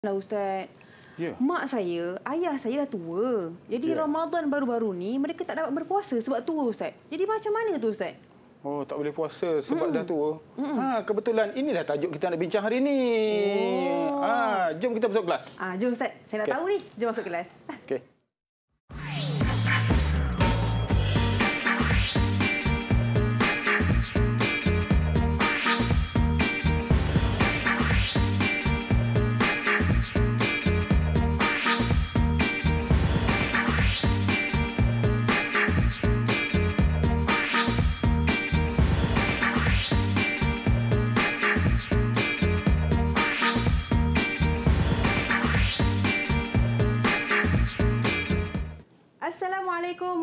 lah Ustaz. Yeah. Mak saya, ayah saya dah tua. Jadi yeah. Ramadan baru-baru ni, mereka tak dapat berpuasa sebab tua Ustaz. Jadi macam mana tu Ustaz? Oh, tak boleh puasa sebab mm. dah tua. Mm. Ha, kebetulan inilah tajuk kita nak bincang hari ini. Oh. Ha, jom kita masuk kelas. Ah, jom Ustaz. Saya dah okay. tahu ni. Jom masuk kelas. Okey.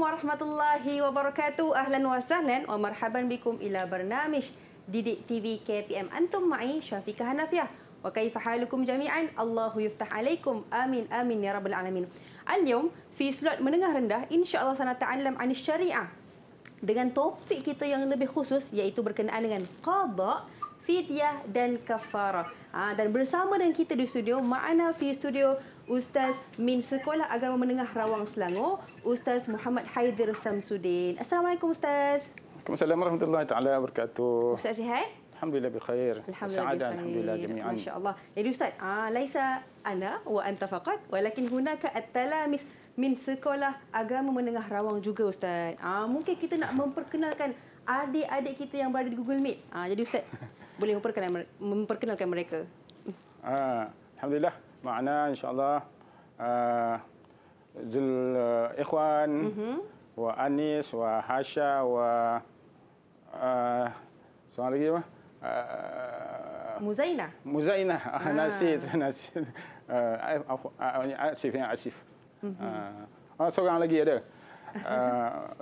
warahmatullahi wabarakatuh. Ahlan wa sahlan wa marhaban bikum ila barnamish Didik TV KPM. Antum ma'i Syafiqah Hanafiah. Wa kaifa halukum jami'an? Allahu yuftah alaikum. Amin amin ya rabbal alamin. Al-yum fi slot menengah rendah insya-Allah sana ta'allam an syariah dengan topik kita yang lebih khusus iaitu berkenaan dengan qada fidyah dan kafarah. Ah, dan bersama dengan kita di studio, Ma'ana fi studio Ustaz Min Sekolah Agama Menengah Rawang Selangor, Ustaz Muhammad Haidir Samsudin. Assalamualaikum Ustaz. Assalamualaikum warahmatullahi taala wabarakatuh. Ustaz sihat? Alhamdulillah bikhair. Alhamdulillah alhamdulillah jami'an. Masya-Allah. Jadi ustaz, ah laisa ana wa anta faqat walakin hunaka at-talamis min sekolah agama menengah Rawang juga ustaz. Ah mungkin kita nak memperkenalkan adik-adik kita yang berada di Google Meet. Ah jadi ustaz boleh memperkenalkan memperkenalkan mereka. Ah alhamdulillah معنا ان شاء الله ذو الاخوان وانيس وحاشا و سؤال لي مزينة مزينة نسيت نسيت آسف يا آسف أنا سؤال لي هذا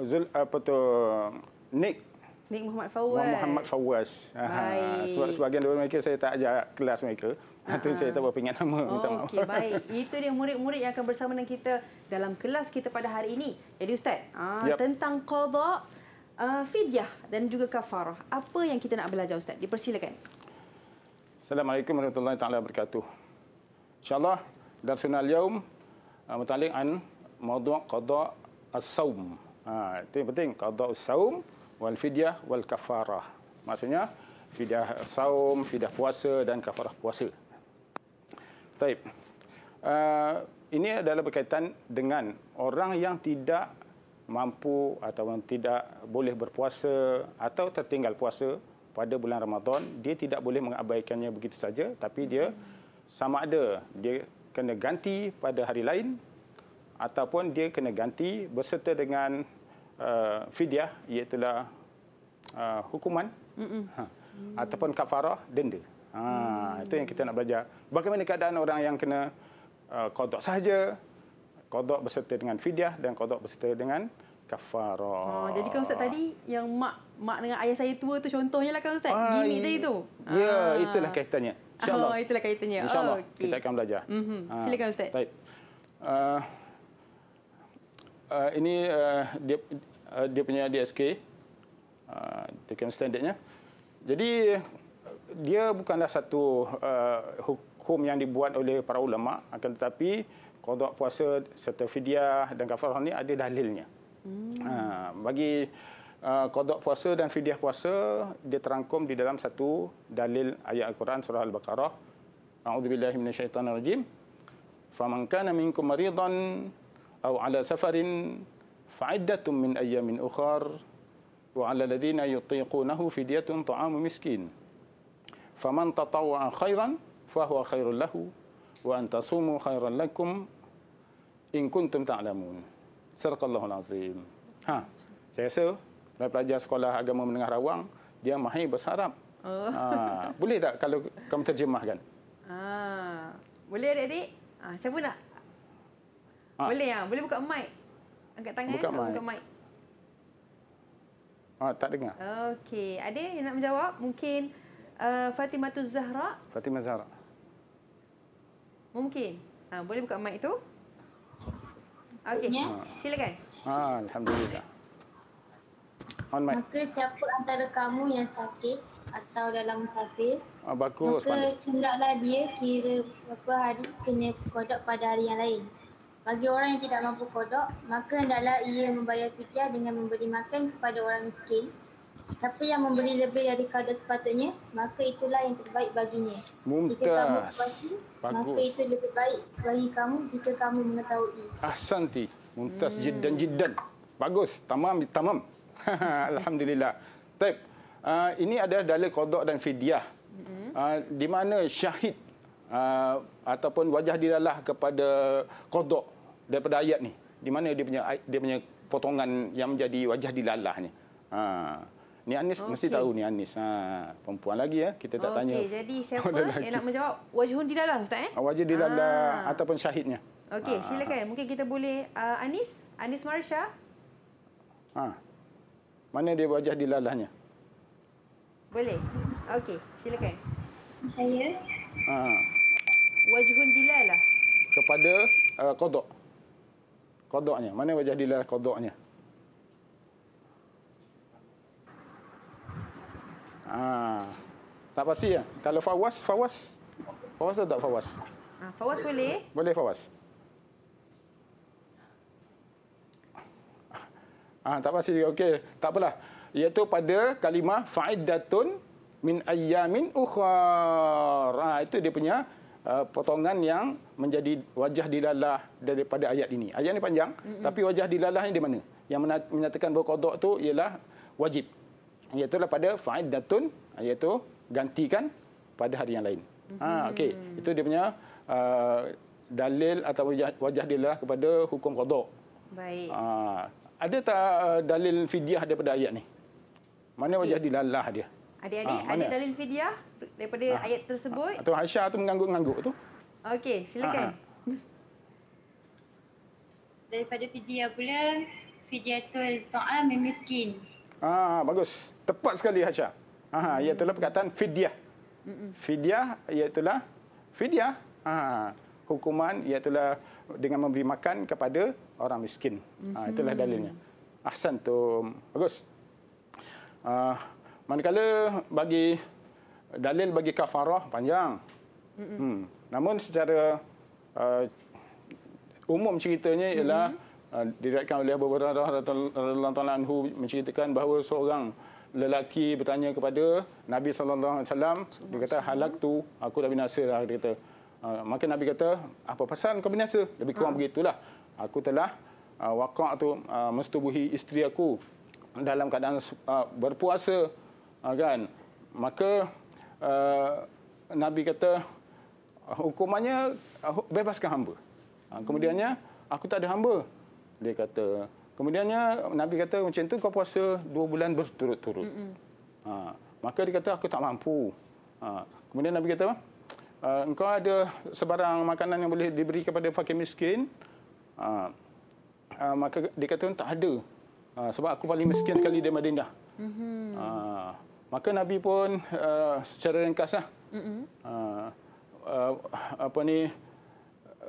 ذو أبتو نيك Nik Muhammad Fawaz. Muhammad Fawaz. Sebab sebagian daripada mereka saya tak ajar kelas mereka. Itu ah, saya tak berapa ingat nama. Minta maaf. Okey, baik. Itu dia murid-murid yang akan bersama dengan kita dalam kelas kita pada hari ini. Jadi Ustaz, ah, yep. tentang kodok, uh, ah, fidyah dan juga kafarah. Apa yang kita nak belajar Ustaz? Dipersilakan. Assalamualaikum warahmatullahi taala wabarakatuh. Insya-Allah darsuna al-yaum uh, mutalliq an mawdu' qada as-saum. Ha, itu yang penting qada as-saum wal fidyah wal kafarah. Maksudnya fidyah saum, fidyah puasa dan kafarah puasa. Taib. Uh, ini adalah berkaitan dengan orang yang tidak mampu atau yang tidak boleh berpuasa atau tertinggal puasa pada bulan Ramadan, dia tidak boleh mengabaikannya begitu saja tapi dia sama ada dia kena ganti pada hari lain ataupun dia kena ganti berserta dengan uh, fidyah iaitu lah, uh, hukuman ha, ataupun kafarah denda. Ha, hmm. Itu yang kita nak belajar. Bagaimana keadaan orang yang kena uh, kodok saja, kodok berserta dengan fidyah dan kodok berserta dengan kafarah. Oh, jadi kan Ustaz tadi yang mak mak dengan ayah saya tua tu contohnya lah kan Ustaz? Ah, Gini i- tadi tu. Ya, yeah, ah. itulah kaitannya. InsyaAllah. Oh, itulah kaitannya. InsyaAllah oh, okay. kita akan belajar. Mm-hmm. Ha. Silakan Ustaz. Baik. Uh, Uh, ini uh, dia uh, dia punya DSK uh, dia kan standardnya jadi dia bukanlah satu uh, hukum yang dibuat oleh para ulama akan tetapi kodok puasa serta fidyah dan kafarah ni ada dalilnya. Hmm. Uh, bagi uh, kodok puasa dan fidyah puasa dia terangkum di dalam satu dalil ayat Al-Quran surah Al-Baqarah. A'udzubillahi minasyaitonirrajim. Faman kana minkum maridan aw ala safarin fa'iddatun min ayyamin ukhar wa 'ala alladhina yutiqunahu fidyatun ta'amu miskin faman tatawwa'a khairan fa huwa khairul lahu wa an tasumu khairan lakum in kuntum ta'lamun. Sarqallahu azim. Ha. Saya rasa dari pelajar sekolah agama menengah rawang dia mahir bahasa Arab. Oh. Ha. Boleh tak kalau kamu terjemahkan? Ah. Boleh adik-adik? Ah, siapa nak? Ha. Boleh ah, boleh buka mic. Angkat tangan, buka, ya? mic. buka mic. Ah, tak dengar. Okey, ada yang nak menjawab? Mungkin Eh, Fatimah tu Zahra. Fatimah Zahra. Mungkin. Ha, boleh buka mic tu? Okey, ya. silakan. Ha, Alhamdulillah. On mic. Maka siapa antara kamu yang sakit atau dalam sakit? ha, ah, bagus, maka hendaklah dia kira berapa hari kena kodok pada hari yang lain. Bagi orang yang tidak mampu kodok, maka hendaklah ia membayar fidyah dengan memberi makan kepada orang miskin Siapa yang memberi lebih dari kadar sepatutnya, maka itulah yang terbaik baginya. Mumtaz. Jika kamu puasi, maka itu lebih baik bagi kamu jika kamu mengetahui. Ah Santi, Mumtaz hmm. jiddan-jiddan. Bagus. Tamam. tamam. Alhamdulillah. Taip. Uh, ah, ini adalah dalil kodok dan fidyah. Uh, di mana syahid uh, ataupun wajah dilalah kepada kodok daripada ayat ni di mana dia punya dia punya potongan yang menjadi wajah dilalah ni ha Ni Anis okay. mesti tahu ni Anis. Ha, perempuan lagi ya. Kita tak okay. tanya. Okey, jadi siapa yang nak menjawab? Wajhun Dilalah ustaz eh? Wajhun Dilalah ha. Ah. ataupun syahidnya. Okey, ha. silakan. Mungkin kita boleh uh, Anis, Anis Marsha. Ha. Mana dia wajah Dilalahnya? Boleh. Okey, silakan. Saya. Ha. Wajhun Dilalah. Kepada uh, Kodok. Kodoknya. Mana wajah Dilalah kodoknya? Ha. Tak pasti ya. Kalau Fawas, Fawas. Fawas atau tak Fawas? Ha, ah, fawas boleh. Boleh Fawas. Ah, ha, tak pasti. Okey, tak apalah. Iaitu pada kalimah fa'iddatun min ayyamin ukhar. Ha, ah, itu dia punya Uh, potongan yang menjadi wajah dilalah daripada ayat ini. Ayat ini panjang, mm-hmm. tapi wajah dilalahnya di mana? Yang menyatakan kodok tu ialah wajib iaitu lah pada datun, iaitu gantikan pada hari yang lain. Ha mhm. okey itu dia punya uh, dalil atau wajah, wajah dia lah kepada hukum qada. Baik. Ha, ada tak uh, dalil fidyah daripada ayat ni? Mana wajah okay. dilalah dia? Adik-adik, ha, ada dalil fidyah daripada ha. ayat tersebut? Atau Aisyah tu mengangguk-ngangguk tu? Okey, silakan. Ha. ha. Daripada fidyah pula, fidyatul ta'am miskin. Ah, ah, bagus. Tepat sekali Hasha. Ha, ah, ah ia telah perkataan fidyah. Fidyah ia lah fidyah. Ah, ah hukuman ia lah dengan memberi makan kepada orang miskin. Ah, mm-hmm. itulah dalilnya. Ahsan tu bagus. Ah, manakala bagi dalil bagi kafarah panjang. Hmm. Namun secara uh, umum ceritanya ialah hmm Ah, diriatkan oleh Abu Hurairah radhiyallahu anhu menceritakan bahawa seorang lelaki bertanya kepada Nabi sallallahu alaihi wasallam dia kata halak tu aku dah binasa dah dia kata ah, maka Nabi kata apa pasal kau binasa lebih kurang ha. begitulah aku telah uh, waqa' tu uh, mestubuhi isteri aku dalam keadaan berpuasa uh, kan maka Nabi kata hukumannya uh, bebaskan hamba kemudiannya aku tak ada hamba dia kata kemudiannya nabi kata macam tu kau puasa dua bulan berturut-turut ha, maka dia kata aku tak mampu ha, kemudian nabi kata e, engkau ada sebarang makanan yang boleh diberi kepada fakir miskin ha, ha, maka dia kata tak ada ha, sebab aku paling miskin sekali di Madinah mm-hmm. ha, maka nabi pun uh, secara ringkaslah mm-hmm. ha, uh, apa ni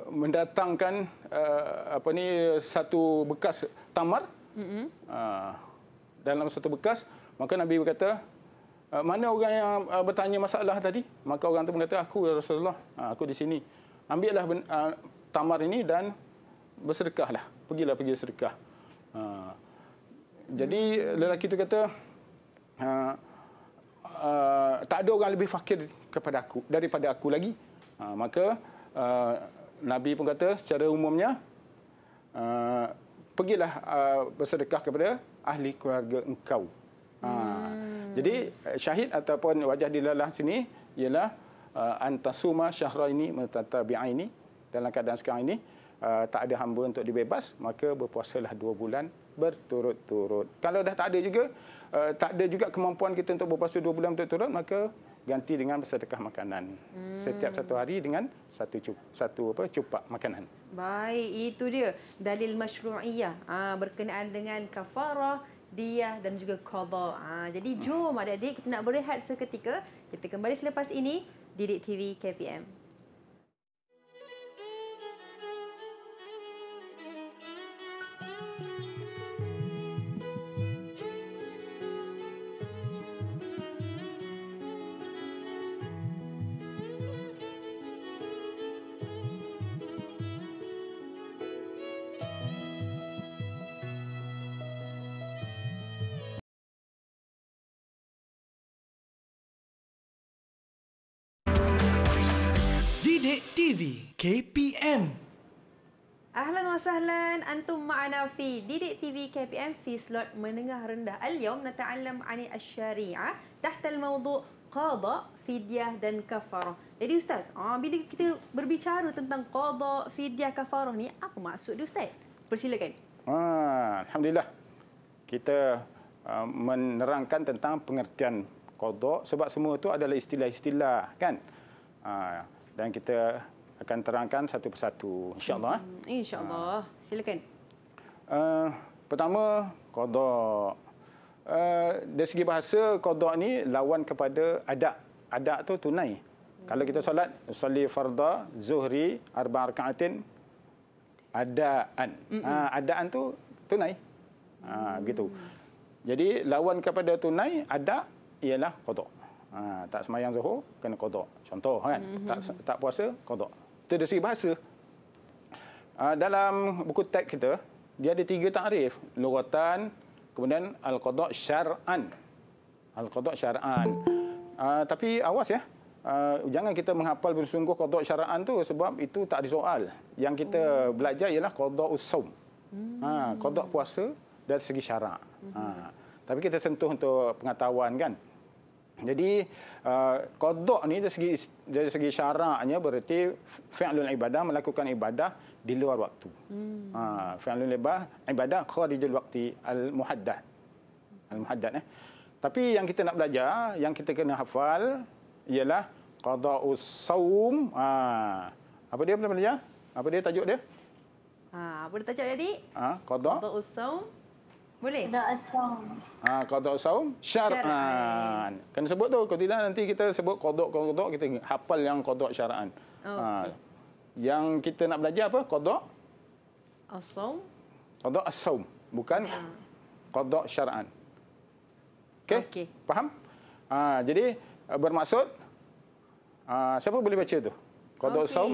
mendatangkan uh, apa ni satu bekas tamar mm-hmm. uh, dalam satu bekas maka Nabi berkata ah, mana orang yang uh, bertanya masalah tadi maka orang itu berkata aku Rasulullah uh, aku di sini ambillah uh, tamar ini dan bersedekahlah pergilah pergi sedekah uh, mm-hmm. jadi lelaki itu kata uh, uh, tak ada orang lebih fakir kepada aku daripada aku lagi uh, maka Nabi pun kata secara umumnya, uh, pergilah uh, bersedekah kepada ahli keluarga engkau. Ah, hmm. Ha. Jadi eh, syahid ataupun wajah di lalang sini ialah uh, antasuma syahra ini ini dalam keadaan sekarang ini uh, tak ada hamba untuk dibebas maka berpuasalah dua bulan berturut-turut. Kalau dah tak ada juga uh, tak ada juga kemampuan kita untuk berpuasa dua bulan berturut-turut maka ganti dengan sedekah makanan hmm. setiap satu hari dengan satu cup, satu apa cupak makanan baik itu dia dalil masyru'iyah ah berkenaan dengan kafarah dia dan juga qada ah jadi jom hmm. adik-adik kita nak berehat seketika kita kembali selepas ini didik TV KPM KPM. Ahlan wa sahlan antum ma'ana fi Didik TV KPM fi slot menengah rendah. Al-yawm nata'allam ani asy-syari'ah tahta al-mawdu' qada fidyah dan kafarah. Jadi ustaz, ah bila kita berbicara tentang qada fidyah kafarah ni apa maksud dia ustaz? Persilakan. Ah, alhamdulillah. Kita uh, menerangkan tentang pengertian qada sebab semua itu adalah istilah-istilah kan? Ah, dan kita akan terangkan satu persatu insyaallah eh? hmm. insyaallah uh. silakan uh, pertama kodok. uh, dari segi bahasa kodok ni lawan kepada adab adab tu tunai kalau kita solat usalli farda zuhri arba rakaatin adaan. Ha adaan tu tunai. Ha gitu. Jadi lawan kepada tunai ada ialah kodok. Ha tak semayang zuhur kena kodok. Contoh kan. Mm-hmm. Tak tak puasa qada dari segi bahasa. Ah, dalam buku teks kita, dia ada tiga takrif. Lugatan, kemudian Al-Qadok Syar'an. Al-Qadok Syar'an. Ah, tapi awas ya. Ah, jangan kita menghafal bersungguh Qadok Syar'an tu sebab itu tak ada soal. Yang kita hmm. belajar ialah Qadok Usum. Ha, hmm. Qadok puasa dari segi syarak. Ha. Hmm. Tapi kita sentuh untuk pengetahuan kan. Jadi uh, kodok ni dari segi, dari segi syaraknya berarti fi'lul ibadah melakukan ibadah di luar waktu. Hmm. Uh, fi'lul ibadah, ibadah khadijul waqti al-muhaddad. Al-muhaddad eh. Tapi yang kita nak belajar, yang kita kena hafal ialah qada'us sawm. Uh, ha. apa dia pernah belajar? Apa dia tajuk dia? Ha, apa dia tajuk dia Ha, qada'us qada boleh? Ha, doa saum. Ha, kalau doa saum, syar'an. Kan sebut tu. Kalau tidak nanti kita sebut kodok-kodok, kita hafal yang kodok syar'an. Oh, ha, okay. yang kita nak belajar apa? Kodok? Asaum. Kodok asaum. Bukan ha. kodok syar'an. Okey? Okay. Faham? Ha, jadi, eh, bermaksud, ha, siapa boleh baca tu? Kodok okay. saum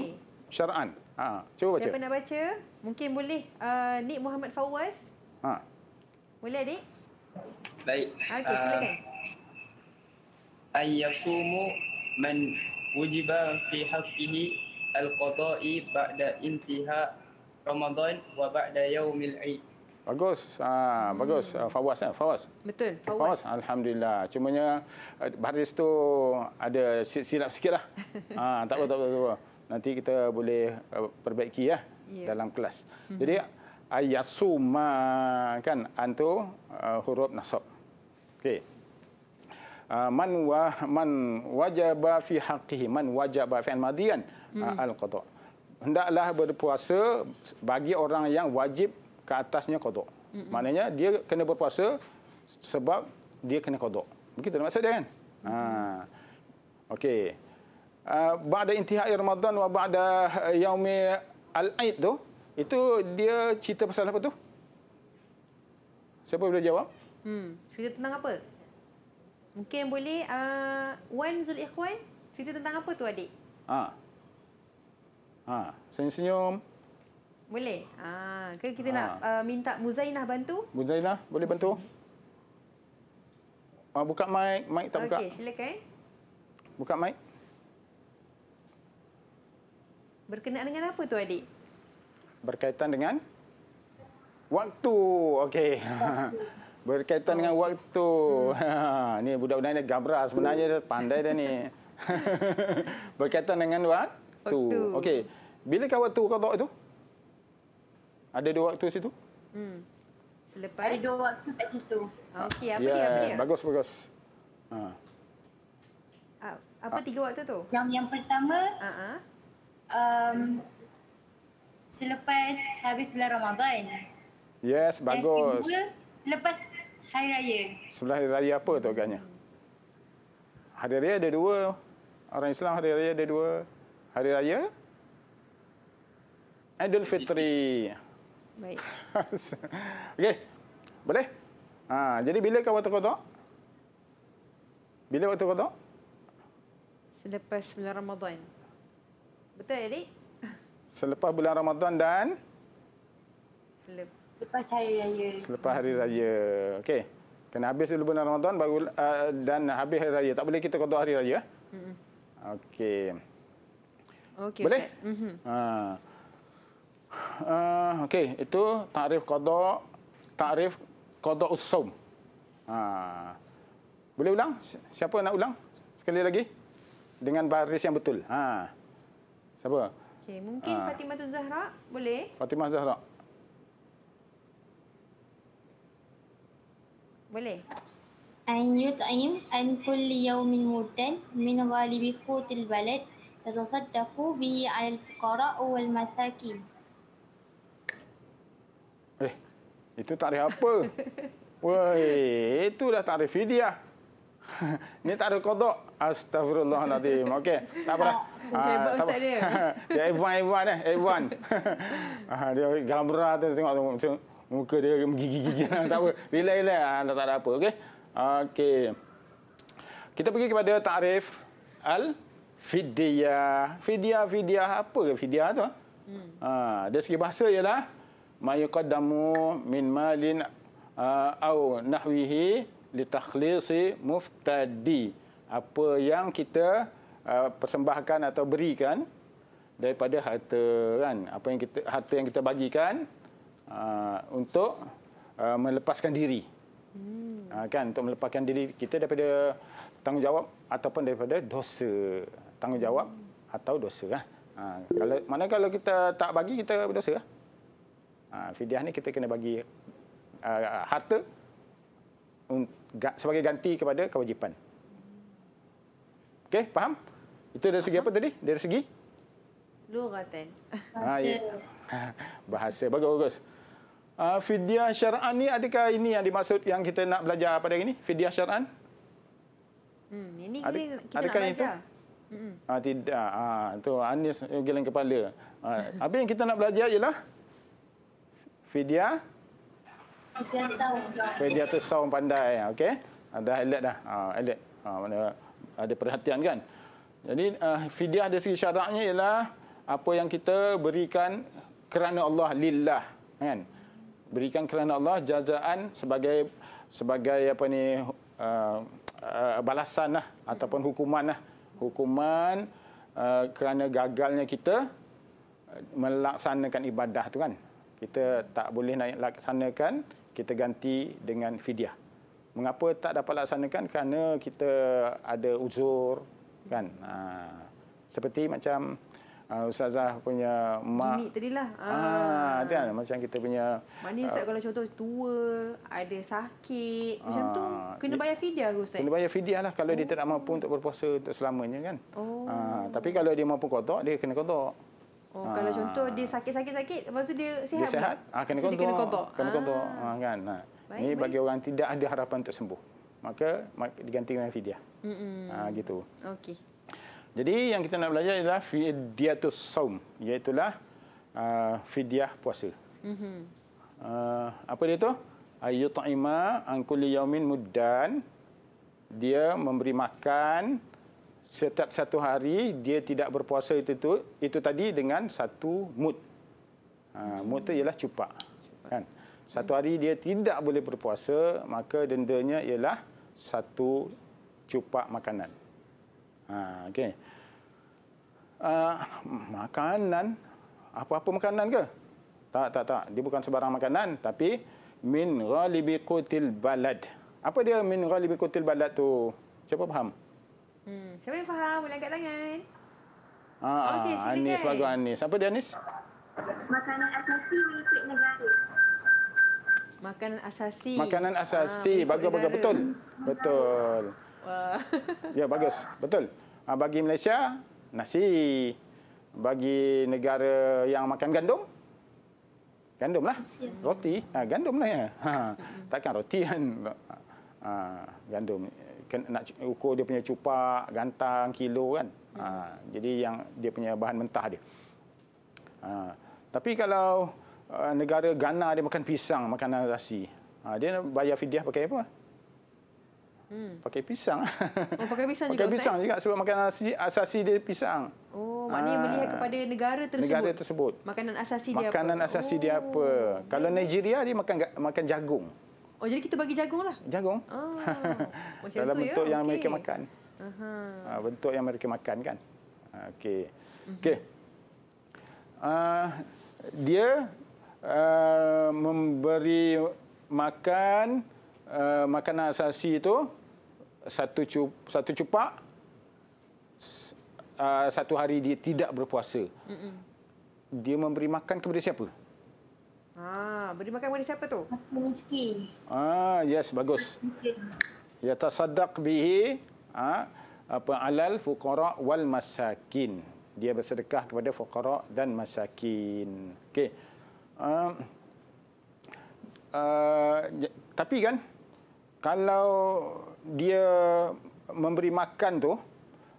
syar'an. Ha, cuba baca. Siapa nak baca? Mungkin boleh. Uh, Nik Muhammad Fawaz. Ha. Boleh adik? Baik. Okey, silakan. Ayyasumu ah, man wujiba fi haqqihi al-qada'i ba'da intiha Ramadan wa ba'da yaumil Eid. Bagus. Ha, bagus. Hmm. Ah, fawas kan? Eh? Fawas. Betul. Fawas. fawas. Alhamdulillah. Cuma nya eh, baris tu ada silap sikitlah. ha, tak apa, tak apa, tak apa. Nanti kita boleh eh, perbaiki ya, ya. dalam kelas. Hmm. Jadi ayasuma kan antu uh, huruf nasab. Okey. Uh, man wa man wajaba fi haqqihi man wajaba fi al hmm. uh, al-qada. Hendaklah berpuasa bagi orang yang wajib ke atasnya qada. Hmm. Maknanya dia kena berpuasa sebab dia kena qada. Begitu maksud dia kan? Hmm. Ha. Okey. Uh, ba'da intihai Ramadan wa ba'da uh, yaumi al-Aid tu itu dia cerita pasal apa tu? Siapa boleh jawab? Hmm, cerita tentang apa? Mungkin boleh a uh, Wan Zul Ikhwan cerita tentang apa tu adik? Ha. Ha, senyum-senyum. Boleh. Ha, ke kita ha. nak uh, minta Muzainah bantu? Muzainah boleh bantu? Ha, buka mic, mic tak buka. Okey, silakan. Buka mic. Berkenaan dengan apa tu adik? berkaitan dengan waktu. Okey. berkaitan dengan waktu. Ha, ni budak-budak ni gabra sebenarnya dia pandai dia ni. berkaitan dengan waktu. Okey. kau waktu qada itu? Ada dua waktu situ? Hmm. Selepas ada dua waktu kat situ. Okey, apa yeah. dia? Apa dia? Bagus, bagus. Ha. Apa tiga waktu tu? Yang yang pertama, uh-huh. um, selepas habis bulan Ramadan. Yes, eh, bagus. Yang kedua, selepas Hari Raya. Sebelah Hari Raya apa tu agaknya? Hari Raya ada dua. Orang Islam Hari Raya ada dua. Hari Raya? Idul Fitri. Baik. Okey. Boleh? Ha, jadi bila kau waktu kodok? Bila waktu kodok? Selepas bulan Ramadan. Betul, Elik? Selepas bulan Ramadan dan? Selepas hari raya. Selepas hari raya. Okey. Kena habis dulu bulan Ramadan baru, uh, dan habis hari raya. Tak boleh kita kodok hari raya. Hmm. Okey. Okey, Boleh? Mm -hmm. uh, okey, itu takrif kodok. Takrif kodok usum. Uh. Ha. Boleh ulang? Siapa nak ulang? Sekali lagi. Dengan baris yang betul. Uh. Siapa? Siapa? Okey, mungkin ha. Fatimah tu Zahra boleh? Fatimah Zahra. Boleh. An yut'im an kulli yawmin mutan min ghalibi qutil balad tatasaddaqu bi al fuqara wal masakin. Eh, itu tak ada apa. Woi, itu dah tak ada Ini tak ada kodok. Astagfirullahaladzim. Okey, tak apa. Ha. Ah, Hebat uh, dia. dia Evan Evan eh, Evan. Ah, dia gambar tu tengok macam muka dia gigi-gigi lah, tak Tahu? Relax-relax ah, tak, ada apa, okey. Okey. Kita pergi kepada takrif al fidya. Fidya fidya apa ke fidya tu? Ah? Hmm. Ah, dari segi bahasa ialah mayuqaddamu min malin atau uh, nahwihi litakhlisi muftadi. Apa yang kita Uh, persembahkan atau berikan daripada harta kan apa yang kita harta yang kita bagikan uh, untuk uh, melepaskan diri hmm. uh, kan untuk melepaskan diri kita daripada tanggungjawab ataupun daripada dosa tanggungjawab hmm. atau dosa kan? uh, kalau mana kalau kita tak bagi kita berdosa kan? uh, fidyah ni kita kena bagi uh, harta sebagai ganti kepada kewajipan Okey, faham? Itu dari segi apa tadi? Dari segi? Lugatan. Ha, ah, ya. Bahasa. Bagus, bagus. Uh, fidyah syar'an ni adakah ini yang dimaksud yang kita nak belajar pada hari ini? Fidyah syar'an? Hmm, ini Ad, kita adakah nak belajar. Hmm. Ah, tidak. Ah, itu Anis geleng kepala. Ah, apa yang kita nak belajar ialah? Fidyah? Fidyah tu saum pandai. Okay? Ah, dah alert dah. Ah, alert. Ah, mana ada perhatian kan? Jadi uh, fidyah dari segi syaraknya ialah apa yang kita berikan kerana Allah lillah kan berikan kerana Allah jazaan sebagai sebagai apa ni uh, uh, balasan lah ataupun hukuman lah hukuman uh, kerana gagalnya kita melaksanakan ibadah tu kan kita tak boleh nak laksanakan kita ganti dengan fidyah mengapa tak dapat laksanakan kerana kita ada uzur kan uh, seperti macam uh, ustazah punya mak Ini tadi lah. ah uh, kan ah. macam kita punya mana ustaz uh, kalau contoh tua ada sakit uh, macam tu kena bayar fidyah ke ustaz kena bayar fidyah lah kalau oh. dia tidak mampu untuk berpuasa untuk selamanya kan oh. uh, tapi kalau dia mampu kotak dia kena kotak Oh, kalau ha. contoh dia sakit-sakit-sakit, lepas tu dia sihat? Dia sihat, ha, kena so, kontok. Kena kontok, ha. ha, kan. Ha. Baik, Ini baik. bagi orang tidak ada harapan untuk sembuh. Maka diganti dengan fidyah. Mm-hmm. Ha, gitu. Okey. Jadi yang kita nak belajar ialah fidyatus saum, iaitu lah uh, ah, fidyah puasa. Mm-hmm. Uh, apa dia tu? Ayu ta'ima an kulli yaumin muddan. Dia memberi makan setiap satu hari dia tidak berpuasa itu itu, itu tadi dengan satu mud. Ha, mud tu ialah cupak. cupak. Kan? Satu hari dia tidak boleh berpuasa, maka dendanya ialah satu cupak makanan. Ha, okay. Uh, ah, makanan, apa-apa makanan ke? Tak, tak, tak. Dia bukan sebarang makanan, tapi min ghalibi kutil balad. Apa dia min ghalibi kutil balad tu? Siapa faham? Hmm, siapa yang faham? Boleh angkat tangan. Ha, ah, okay, ah, silakan. Anis, bagus Anis. Apa dia Anis? Makanan asasi mengikut negara. Makanan asasi. Makanan asasi. Ah, bagus, bagus. Betul. Betul. Ya bagus betul. Ha, bagi Malaysia nasi, bagi negara yang makan gandum gandum lah, roti ha, gandum lah ya. Ha, takkan roti kan gandum. Kan, nak ukur dia punya cupak, gantang, kilo kan. Jadi yang dia punya bahan mentah dia. Tapi kalau uh, negara Ghana dia makan pisang, makan nasi. Dia bayar fidyah pakai apa? Hmm. Pakai pisang. Oh, pakai pisang pakai juga. Pakai pisang Ustaz? Eh? juga sebab makanan asasi, asasi dia pisang. Oh, maknanya Aa, ah. melihat kepada negara tersebut. Negara tersebut. Makanan asasi dia makanan apa? Makanan asasi oh. dia apa? Oh. Kalau Nigeria dia makan makan jagung. Oh, jadi kita bagi jagung lah. Jagung? Oh, Macam Dalam ya? bentuk ya? yang okay. mereka makan. Uh ah, -huh. bentuk yang mereka makan kan. Okey. Mhm. Okey. Uh, dia uh, memberi makan Uh, makanan asasi itu satu cu, satu cupak uh, satu hari dia tidak berpuasa. Mm-mm. Dia memberi makan kepada siapa? Ah, beri makan kepada siapa tu? Miskin. Ah, yes, bagus. Ya tasaddaq bihi ah, apa alal fuqara wal masakin. Dia bersedekah kepada fuqara dan masakin. Okey. Ah, uh, tapi kan kalau dia memberi makan tu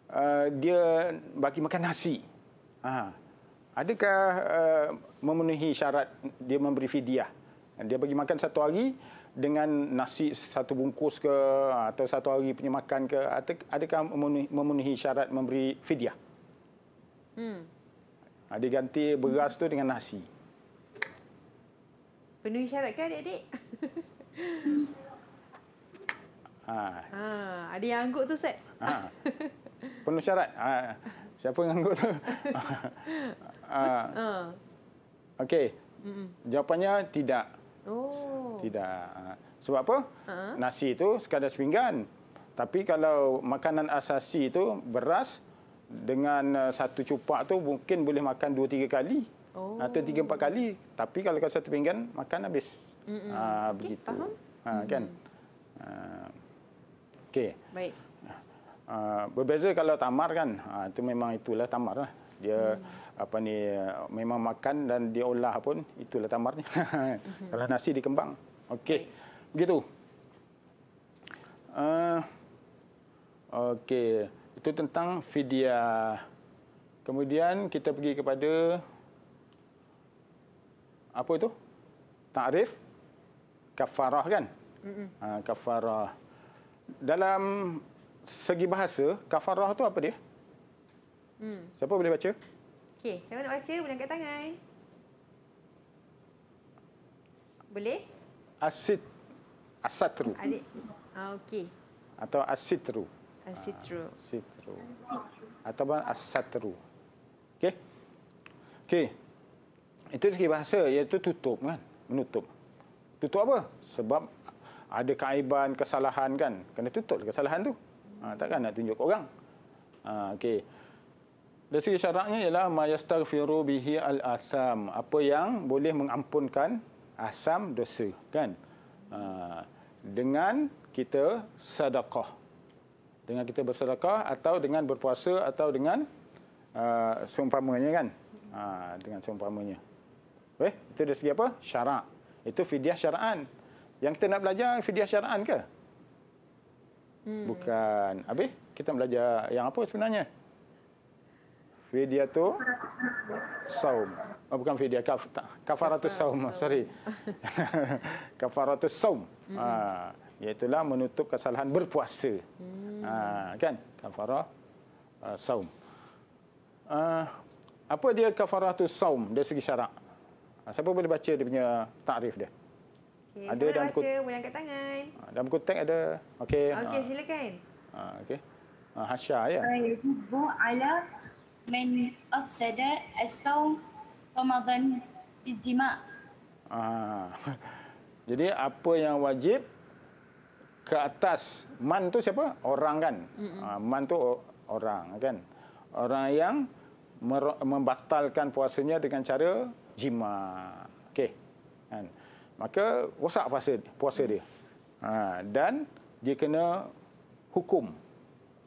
uh, dia bagi makan nasi. Ha. Adakah uh, memenuhi syarat dia memberi fidyah? Dia bagi makan satu hari dengan nasi satu bungkus ke atau satu hari punya makan ke adakah memenuhi syarat memberi fidyah? Hmm. Ada ha, ganti beras hmm. tu dengan nasi. Penuhi syarat ke adik-adik? Ha. Ah. Ah, ada yang angguk tu set. Ha. Ah. Penuh syarat. Ha. Siapa yang angguk tu? Ha. ha. Okey. Jawapannya tidak. Oh. Tidak. Sebab apa? Ha. Nasi itu sekadar sepinggan. Tapi kalau makanan asasi itu beras dengan eh, satu cupak tu mungkin boleh makan dua tiga kali. Oh. Atau tiga empat kali. Tapi kalau kau satu pinggan makan habis. Mm -mm. Ha, begitu. Okay, faham. Ha, kan? Mm -hmm. Okey. Baik. Uh, berbeza kalau tamar kan, uh, itu memang itulah tamar lah. Dia hmm. apa ni, uh, memang makan dan diolah pun itulah tamarnya. Mhm. kalau nasi dikembang. Okey, begitu. Uh, Okey, itu tentang fidya. Kemudian kita pergi kepada apa itu? Ta'rif kafarah kan? Uh, kafarah. Kafarah dalam segi bahasa, kafarah tu apa dia? Hmm. Siapa boleh baca? Okey, siapa nak baca boleh angkat tangan. Boleh? Asid asatru. Adik. Ah, okey. Atau asitru. Asitru. Ah, asitru. Atau asatru. Okey. Okey. Itu segi bahasa iaitu tutup kan? Menutup. Tutup apa? Sebab ada kaiban kesalahan kan kena tutup kesalahan tu ha, takkan nak tunjuk ke orang ha, okey dari syaratnya ialah mayastaghfiru bihi al-asam apa yang boleh mengampunkan asam dosa kan ha, dengan kita sedekah dengan kita bersedekah atau dengan berpuasa atau dengan uh, seumpamanya kan ha, dengan seumpamanya eh itu dari segi apa syarak itu fidyah syara'an yang kita nak belajar fidyah syara'an ke? Hmm. Bukan. Habis kita belajar yang apa sebenarnya? Fidyah tu saum. Oh, bukan fidyah kaf, kafaratus saum. Sorry. kafaratus saum. Hmm. Ha, ah, iaitu lah menutup kesalahan berpuasa. Hmm. Ha, kan? Kafarah uh, saum. Uh, apa dia kafaratus saum dari segi syarak? Siapa boleh baca dia punya takrif dia? Okey. Ada dalam baca, pukul... boleh angkat tangan. Ha, dalam pukul ada. Okey. Okey, ha. silakan. Ha, okey. Ha, Hasha, ya. Ibu ala man of sada asaw Ramadan izdima' Jadi apa yang wajib ke atas man tu siapa? Orang kan. Mm-hmm. Man tu orang kan. Orang yang membatalkan puasanya dengan cara jima. Okey. Kan maka rosak puasa, puasa dia. Ha, dan dia kena hukum.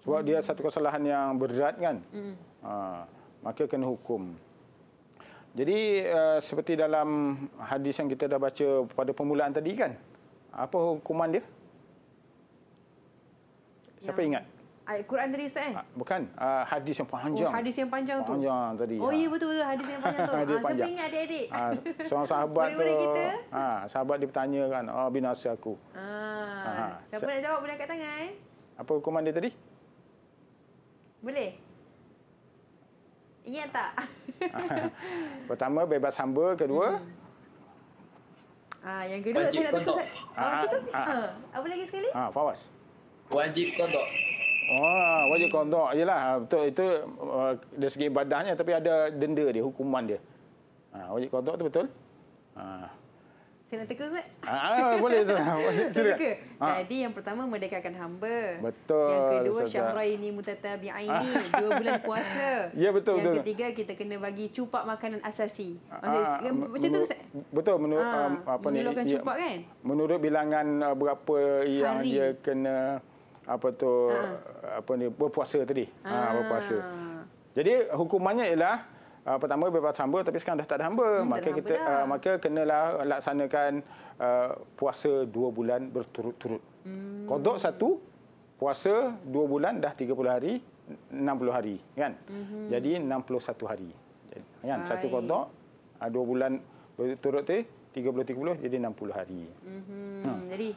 Sebab mm. dia satu kesalahan yang berat kan. Mm. Ha, maka kena hukum. Jadi uh, seperti dalam hadis yang kita dah baca pada permulaan tadi kan. Apa hukuman dia? Siapa yang... ingat? Ayat Quran tadi Ustaz eh? Ah, bukan, uh, hadis yang panjang. Oh, hadis yang panjang, panjang tu? Panjang tadi. Oh, ya betul-betul hadis yang panjang tu. Saya ingat adik-adik. Uh, seorang sahabat tu, kita? sahabat dia bertanya kan, oh, bin aku. Uh, uh, siapa nak jawab boleh angkat tangan. Apa hukuman dia tadi? Boleh? Ingat tak? Pertama, bebas hamba. Kedua, hmm. Ah, yang kedua wajib saya nak tukar. Ah, ah, ah, apa lagi sekali? Ah, fawas. Wajib kodok. Oh, wajib kondok jelah ah, Betul, itu uh, dari segi ibadahnya tapi ada denda dia, hukuman dia. Ha, wajib kondok tu betul. Ha. Saya nak teka, Ustaz. Ha, boleh, tu. Saya teka. Ha. Tadi yang pertama, merdekakan hamba. Betul, Yang kedua, syahrai ini mutata bi'aini. Dua bulan puasa. Ya, betul. Yang betul. ketiga, kita kena bagi cupak makanan asasi. Maksudnya, ha, eh, macam tu, Ustaz? Betul. Menur ha, apa menurutkan ni, ya, cupak, kan? Menurut bilangan uh, berapa yang Hari. dia kena apa tu ha. apa ni berpuasa tadi. Ha, ha berpuasa. Jadi hukumannya ialah uh, pertama bebas hamba tapi sekarang dah tak ada hamba hmm, maka kita uh, maka kenalah laksanakan uh, puasa dua bulan berturut-turut. Hmm. Kodok satu puasa dua bulan dah 30 hari 60 hari kan. Hmm. Jadi 61 hari. kan Hai. satu kodok uh, dua bulan berturut-turut 30 30 jadi 60 hari. Hmm. hmm. Jadi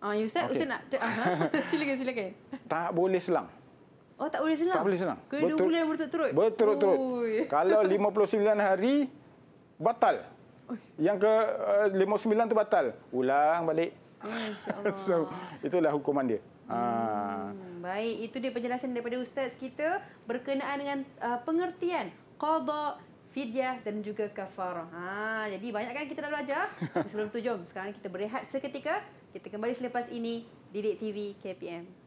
Ah, uh, Ustaz, okay. Ustaz nak... Uh-huh. silakan, silakan. Tak boleh selang. Oh, tak boleh selang? Tak boleh selang. Kena dua bulan berturut-turut? Berturut-turut. Kalau 59 hari, batal. Uy. Yang ke eh, uh, 59 tu batal. Ulang balik. Ay, so, itulah hukuman dia. Ah. Hmm. Baik, itu dia penjelasan daripada Ustaz kita berkenaan dengan uh, pengertian qada, fidyah dan juga kafar. Ha, jadi banyak kan kita dah belajar? Sebelum tu jom, sekarang kita berehat seketika. Kita kembali selepas ini Didik TV KPM.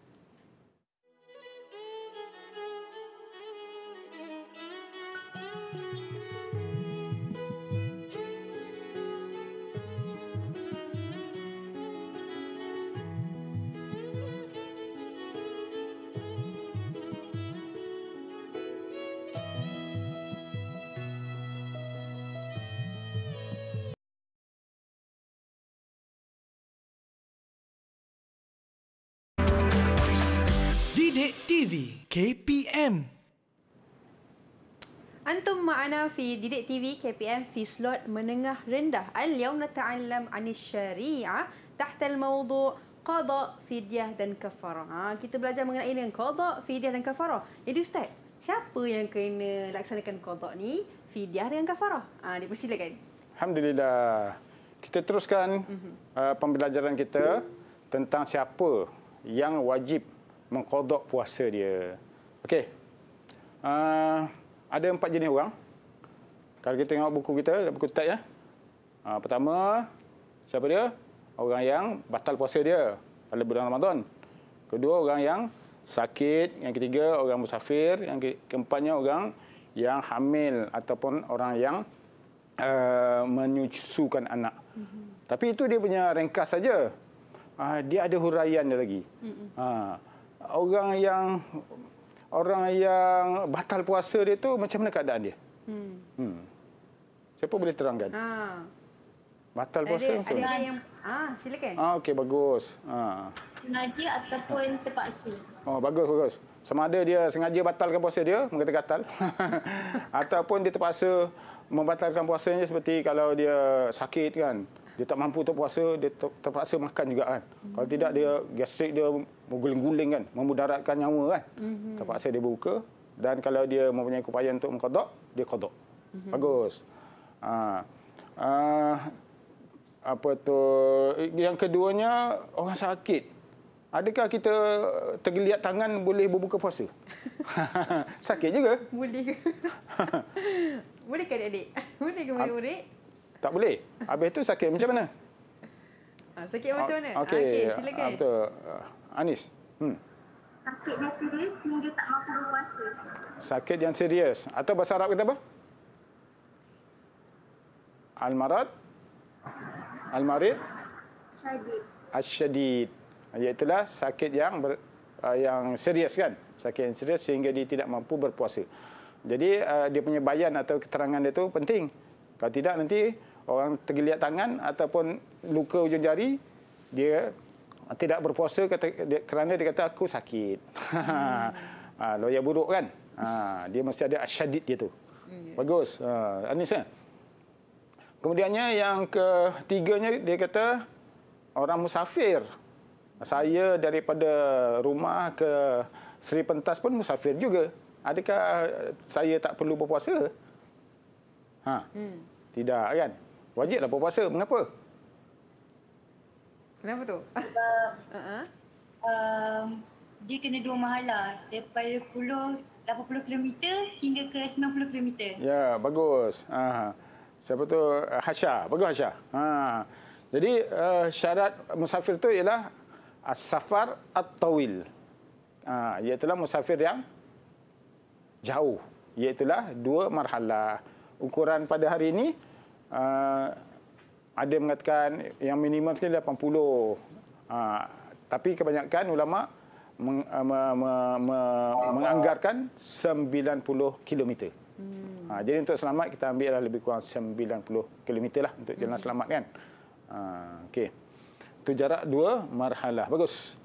KPM. Antum ma'ana fi Didik TV KPM fi slot menengah rendah. Al-yawm nata'alam anis syari'ah tahta al-mawdu' qada fidyah dan kafarah. Ha, kita belajar mengenai dengan qada fidyah dan kafarah. Jadi ustaz, siapa yang kena laksanakan qada ni? Fidyah dan kafarah. Ha, dipersilakan. Alhamdulillah. Kita teruskan mm-hmm. uh, pembelajaran kita mm. tentang siapa yang wajib mengkodok puasa dia. Okey. Uh, ada empat jenis orang. Kalau kita tengok buku kita, buku teks ya. Uh, pertama, siapa dia? Orang yang batal puasa dia pada bulan Ramadan. Kedua, orang yang sakit. Yang ketiga, orang musafir. Yang keempatnya, orang yang hamil ataupun orang yang uh, menyusukan anak. Mm-hmm. Tapi itu dia punya ringkas saja. Uh, dia ada huraian lagi. Mm-hmm. Uh, orang yang orang yang batal puasa dia tu macam mana keadaan dia? Hmm. Hmm. Siapa boleh terangkan? Ha. Batal puasa ada, ada Yang, ah, silakan. Ah, okey bagus. Ha. Ah. Sengaja ataupun terpaksa. Oh, bagus bagus. Sama ada dia sengaja batalkan puasa dia, mengata batal. ataupun dia terpaksa membatalkan puasanya seperti kalau dia sakit kan dia tak mampu untuk puasa, dia terpaksa makan juga kan. Mm-hmm. Kalau tidak dia gastrik dia menggeleng-guling kan, memudaratkan nyawa kan. Mm-hmm. Terpaksa dia buka dan kalau dia mempunyai upaya untuk mengkodok, dia kodok. Mm-hmm. Bagus. Ha. Ha. apa tu yang keduanya orang sakit. Adakah kita tergeliat tangan boleh berbuka puasa? sakit juga. Boleh. Boleh ke adik-adik? Boleh ke murid-murid? Tak boleh. Habis tu sakit macam mana? Ah, sakit macam mana? Ah, okey, okay, ah, silakan. Betul. Anis. Hmm. Sakit yang serius sehingga tak mampu berpuasa. Sakit yang serius. Atau bahasa Arab kita apa? Al-Marad. Al-Marid. Syadid. Al-Syadid. Iaitulah sakit yang ber, yang serius kan? Sakit yang serius sehingga dia tidak mampu berpuasa. Jadi dia punya bayan atau keterangan dia itu penting. Kalau tidak nanti orang tergeliat tangan ataupun luka ujung jari dia tidak berpuasa kata, dia, kerana dia kata aku sakit. Hmm. ha, ah, loya buruk kan? Ha, dia mesti ada asyadid dia tu. Hmm. Bagus. Ha, ah, Anissa. Eh? Kemudiannya yang ketiganya dia kata orang musafir. Saya daripada rumah ke Sri Pentas pun musafir juga. Adakah saya tak perlu berpuasa? Ha. Hmm. Tidak kan? Wajiblah berpuasa. Mengapa? Kenapa tu? Sebab uh-huh. um, dia kena dua mahala. Daripada 10, 80 km hingga ke 90 km. Ya, bagus. Ha. Siapa tu? Hasya? Bagus Hasha. Ha. Jadi uh, syarat musafir tu ialah as-safar at-tawil. Ha, ah, iaitu musafir yang jauh. Iaitulah dua marhala. Ukuran pada hari ini uh, ada mengatakan yang minimum sekali 80. Uh, ah, tapi kebanyakan ulama meng, uh, me, me, me, menganggarkan 90 km. Hmm. Ha, jadi untuk selamat kita ambil lebih kurang 90 km lah untuk jalan hmm. selamat kan. Ha, okay. Itu jarak dua marhalah. Bagus.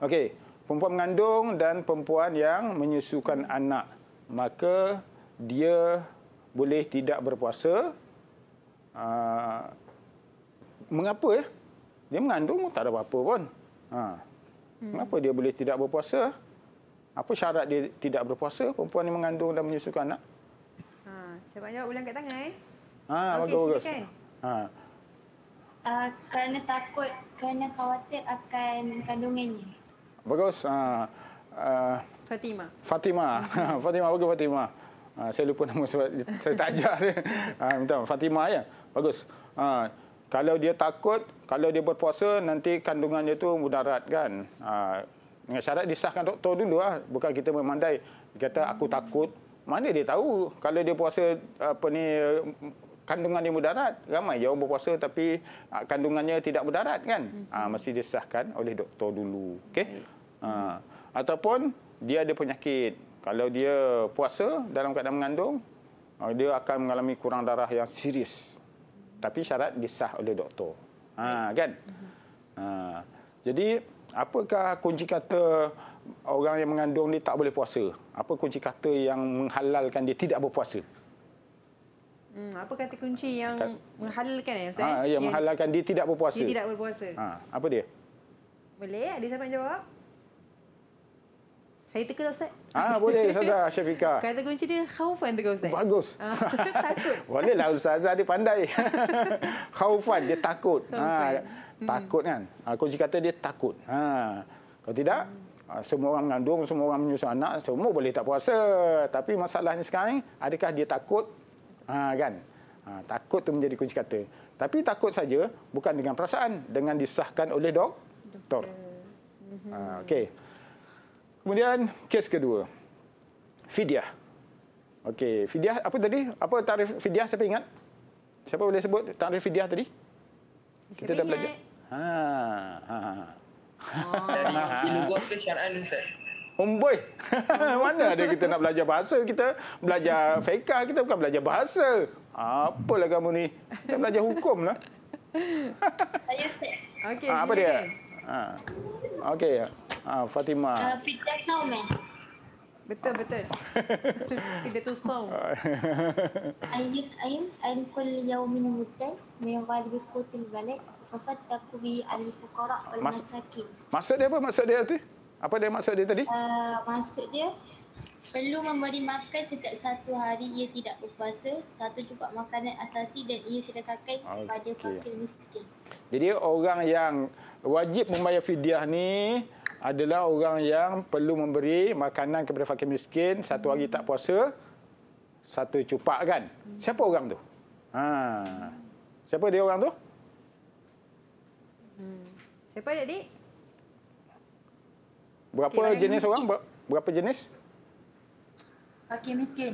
Okey, perempuan mengandung dan perempuan yang menyusukan hmm. anak. Maka dia boleh tidak berpuasa Ha, mengapa ya? Dia mengandung tak ada apa-apa pun. Ha. Hmm. Mengapa dia boleh tidak berpuasa? Apa syarat dia tidak berpuasa perempuan yang mengandung dan menyusukan anak? Ha, siapa jawab ulang kat tangan eh? Ha, okay, bagus. Silakan. Ha. Uh, kerana takut, kerana khawatir akan kandungannya. Bagus. Ha. Uh, ah, Fatima. Fatima. Fatima, bagus Fatima. Uh, saya lupa nama sebab saya tak ajar dia. Uh, minta Fatima ya. Bagus. Ha, kalau dia takut, kalau dia berpuasa, nanti kandungannya itu mudarat kan. Ha, dengan syarat disahkan doktor dulu lah. Bukan kita memandai. Dia kata, aku takut. Mana dia tahu kalau dia puasa apa ni kandungan dia mudarat. Ramai yang berpuasa tapi ah, kandungannya tidak mudarat kan. Ha, mesti disahkan oleh doktor dulu. Okay? Ha, ataupun dia ada penyakit. Kalau dia puasa dalam keadaan mengandung, ah, dia akan mengalami kurang darah yang serius tapi syarat disah oleh doktor. Ah. Ha kan? Mhm. Ha. Jadi apakah kunci kata orang yang mengandung ni tak boleh puasa? Apa kunci kata yang menghalalkan dia tidak berpuasa? Hmm, apa kata kunci yang menghalalkan ya Ustaz? Ha, ya, menghalalkan dia tidak berpuasa. Dia tidak berpuasa. Ha, apa dia? Boleh, ada siapa jawab? Saya teka dah Ustaz. Ah boleh Ustazah Syafika. Kata kunci dia khaufan teka Ustaz. Bagus. Ah, takut. Ah. Bolehlah Ustazah dia pandai. khaufan dia takut. Ah, khaufan. Ha, takut hmm. kan. Ha, kunci kata dia takut. Ha. Kalau tidak, hmm. semua orang mengandung, semua orang menyusu anak, semua boleh tak puasa. Tapi masalahnya sekarang, adakah dia takut? Ha, kan? Ha, takut tu menjadi kunci kata. Tapi takut saja bukan dengan perasaan, dengan disahkan oleh doktor. Ha, Okey. Kemudian kes kedua. Fidyah. Okey, fidyah apa tadi? Apa tarif fidyah siapa ingat? Siapa boleh sebut tarif fidyah tadi? Siapa Kita dah belajar. Ha. Ha. ha. Ah. Dari ilmu syar'an Ustaz. Umboi. Mana ada kita nak belajar bahasa? Kita belajar fiqah, kita bukan belajar bahasa. Apalah kamu ni? Kita belajar hukum lah. Saya Ustaz. Ah, Okey. Apa dia? Ha. Okey. Ya. Ah, Fatima. Uh, ah, Fitia Tsaum eh? Betul, betul. Fitia Tsaum. Ayat ayam, ayam kul yaumin hutan, mewal bikutil balik, sasad takubi al-fukara al-masakim. Maksud dia apa? Maksud dia tu? Apa dia maksud dia tadi? Uh, maksud dia, perlu memberi makan setiap satu hari ia tidak berpuasa, satu cukup makanan asasi dan ia sedekahkan kepada okay. fakir miskin. Jadi orang yang wajib membayar fidyah ni, adalah orang yang perlu memberi makanan kepada fakir miskin satu hari tak puasa satu cupak kan siapa orang tu ha siapa dia orang tu hmm. siapa dia adik berapa okay, jenis orang berapa jenis fakir miskin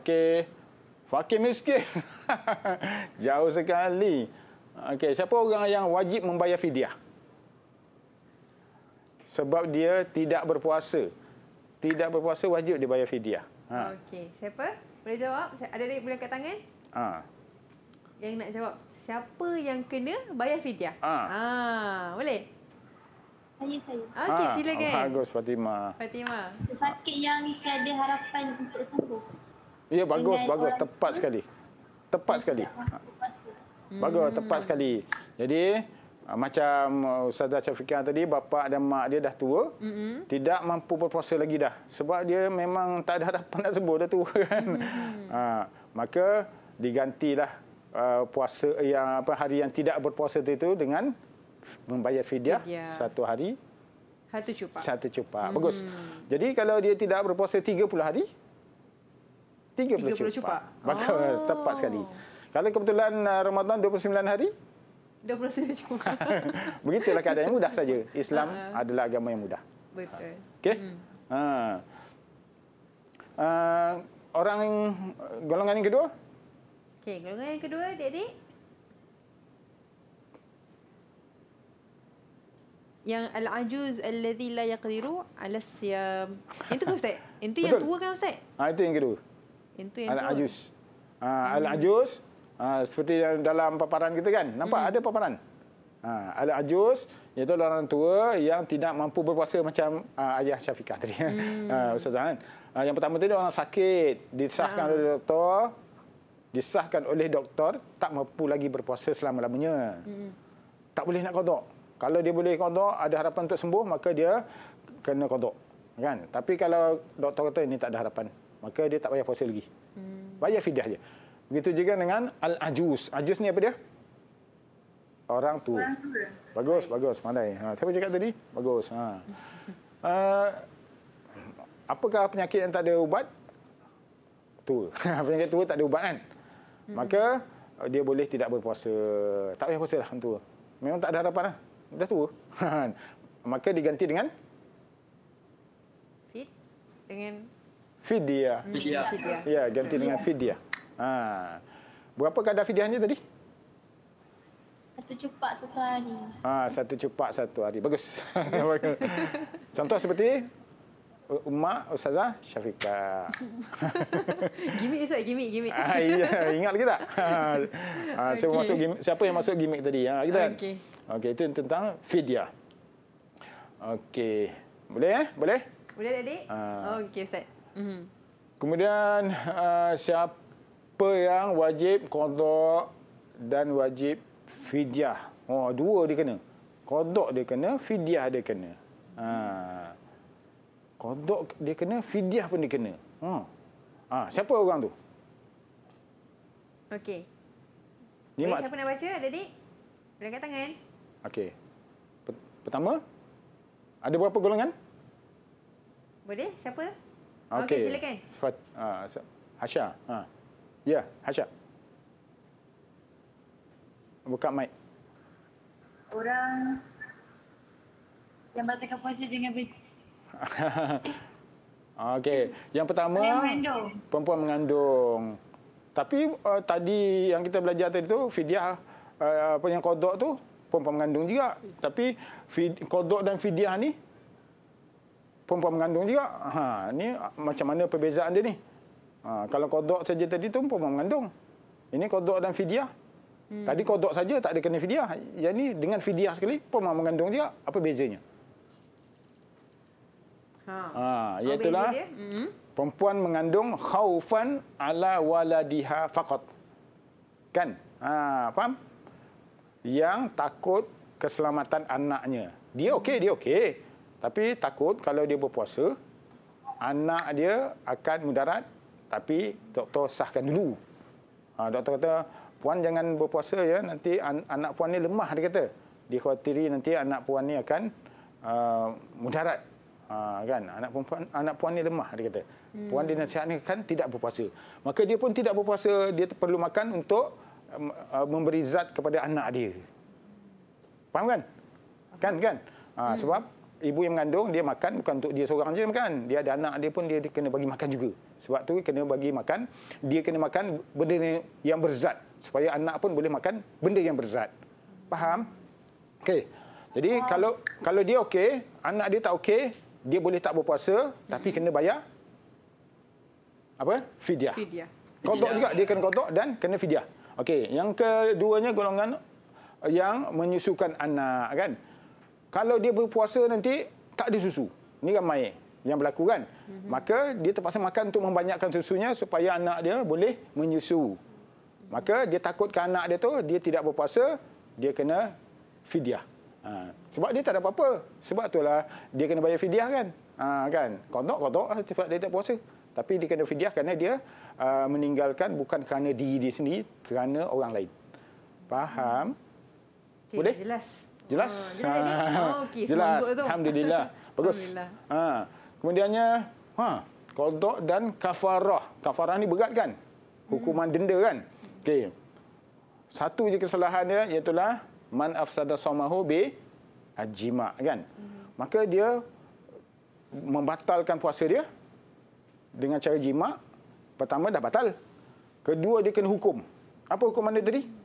okey fakir miskin jauh sekali okey siapa orang yang wajib membayar fidyah sebab dia tidak berpuasa. Tidak berpuasa wajib dia bayar fidyah. Ha. Okey, siapa? Boleh jawab? Ada yang boleh angkat tangan? Ha. Yang nak jawab, siapa yang kena bayar fidyah? Ha. ha. Boleh? Saya, saya. Okey, ha. silakan. Bagus, Fatima. Fatima, Sakit yang tiada harapan untuk sembuh. Ya, bagus, Dengan bagus. Tepat sekali. Tepat sekali. Hmm. Bagus, tepat hmm. sekali. Jadi, Ah, macam uh, Ustazah Syafiqah tadi, bapa dan mak dia dah tua. Mm-hmm. Tidak mampu berpuasa lagi dah. Sebab dia memang tak ada harapan nak sebut, dah tua kan. Mm-hmm. Ha, maka digantilah uh, puasa yang apa hari yang tidak berpuasa itu dengan membayar fidyah Fidya. satu hari. Satu cupak. Satu cupak. Mm. Bagus. Jadi kalau dia tidak berpuasa 30 hari, 30, 30 cupak. cupak. Maka oh. tepat sekali. Kalau kebetulan uh, Ramadan 29 hari, dah berasa dah cukup. Begitulah keadaan yang mudah saja. Islam uh, adalah agama yang mudah. Betul. Okey? Hmm. Ha. Uh, orang yang, golongan yang kedua? Okey, golongan yang kedua, dedi. yang al-ajuz alladhi la yaqdiru ala siyam. Itu ke kan, Ustaz? Itu yang tua kan Ustaz? Ah, itu yang kedua. Itu yang al-ajuz. tua. Al-ajuz. Ah, hmm. al-ajuz. Hmm. Ha, seperti dalam paparan kita kan. Nampak hmm. ada paparan. Ha, ada ajus iaitu orang tua yang tidak mampu berpuasa macam uh, ayah Syafiqah tadi. Ha, hmm. Ha, Ustaz Zahan. Ha, yang pertama tadi orang sakit. Disahkan ha. oleh doktor. Disahkan oleh doktor. Tak mampu lagi berpuasa selama-lamanya. Hmm. Tak boleh nak kodok. Kalau dia boleh kodok, ada harapan untuk sembuh, maka dia kena kodok. Kan? Tapi kalau doktor kata ini tak ada harapan, maka dia tak payah puasa lagi. Hmm. Bayar fidah saja. Begitu juga dengan Al-Ajus. Ajus ni apa dia? Orang tua. Lah. Bagus, bagus. Pandai. Ha, siapa cakap tadi? Bagus. Ha. Uh, apakah penyakit yang tak ada ubat? Tua. penyakit tua tak ada ubat kan? Hmm. Maka uh, dia boleh tidak berpuasa. Tak payah puasa lah tua. Memang tak ada harapan lah. Dah tua. Maka diganti dengan? Fit? Dengan? Fidya. Hmm, Fidya. Ya, ganti dengan Fidya. Ha. Berapa kadar fidyahnya tadi? Satu cupak satu hari. Ha, satu cupak satu hari. Bagus. Bagus. Contoh seperti Umar Ustazah Syafiqah. gimik Ustaz, gimik, gimik. Ha, ah, ya, ingat lagi tak? Ha, okay. siapa, masuk gimik, siapa yang masuk gimik tadi? Ha, kita kan? Okey. Okey, itu tentang fidyah. Okey. Boleh eh? Boleh? Boleh, adik. Ha. Okey, Ustaz. Mm-hmm. Kemudian, uh, siapa apa yang wajib kodok dan wajib fidyah. Oh, dua dia kena. Kodok dia kena, fidyah dia kena. Ha. Kodok dia kena, fidyah pun dia kena. Ha. Ha. Siapa orang tu? Okey. Ni mak... Siapa nak baca, Adik? Boleh tangan. Okey. Pertama, ada berapa golongan? Boleh, siapa? Okey, okay, silakan. Fat, uh, Hasha. Uh. Ya, Hasya. Hasyah. Buka mic. Orang yang batalkan puasa dengan baby. Okey, yang pertama perempuan mengandung. Tapi uh, tadi yang kita belajar tadi tu fidyah eh, apa yang kodok tu perempuan mengandung juga. Tapi fid, kodok dan fidyah ni perempuan mengandung juga. Ha, ni macam mana perbezaan dia ni? Ha, kalau kodok saja tadi tu pun mengandung. Ini kodok dan fidyah. Hmm. Tadi kodok saja tak ada kena fidyah. Yang ini dengan fidyah sekali pun mengandung dia. Apa bezanya? Ha. Ha, iaitulah hmm. perempuan mengandung khaufan ala waladiha faqat. Kan? Ha, faham? Yang takut keselamatan anaknya. Dia okey, dia okey. Tapi takut kalau dia berpuasa, anak dia akan mudarat tapi doktor sahkan dulu. Ha, doktor kata, puan jangan berpuasa ya, nanti an- anak puan ni lemah dia kata. Dikhawatiri nanti anak puan ni akan uh, mudarat. Ha, kan anak puan anak puan ni lemah dia kata. Hmm. Puan dinasihatkan kan tidak berpuasa. Maka dia pun tidak berpuasa, dia perlu makan untuk um, uh, memberi zat kepada anak dia. Faham kan? Kan kan? Ha, hmm. sebab ibu yang mengandung dia makan bukan untuk dia seorang je makan. Dia ada anak dia pun dia kena bagi makan juga. Sebab tu kena bagi makan, dia kena makan benda yang berzat supaya anak pun boleh makan benda yang berzat. Faham? Okey. Jadi wow. kalau kalau dia okey, anak dia tak okey, dia boleh tak berpuasa tapi kena bayar apa? Fidyah. Fidyah. Kodok juga dia kena kodok dan kena fidyah. Okey, yang keduanya golongan yang menyusukan anak kan? kalau dia berpuasa nanti tak ada susu. Ini ramai yang berlaku kan. Mhm. Maka dia terpaksa makan untuk membanyakkan susunya supaya anak dia boleh menyusu. Maka dia takutkan anak dia tu dia tidak berpuasa, dia kena fidyah. Ha. sebab dia tak ada apa-apa. Sebab itulah dia kena bayar fidyah kan. Ha, kan. Kotak-kotak lah sebab dia tak puasa. Tapi dia kena fidyah kerana dia uh, meninggalkan bukan kerana diri dia sendiri, kerana orang lain. Faham? Okay, boleh? Jelas. Jelas? Oh, ha. okey. Jelas. Tu. Alhamdulillah. Bagus. Ha. Kemudiannya, ha, kodok dan kafarah. Kafarah ni berat kan? Hukuman hmm. denda kan? Okey. Satu je kesalahan dia iaitu lah, man afsada samahu bi ajima kan. Hmm. Maka dia membatalkan puasa dia dengan cara jima. Pertama dah batal. Kedua dia kena hukum. Apa hukuman dia tadi?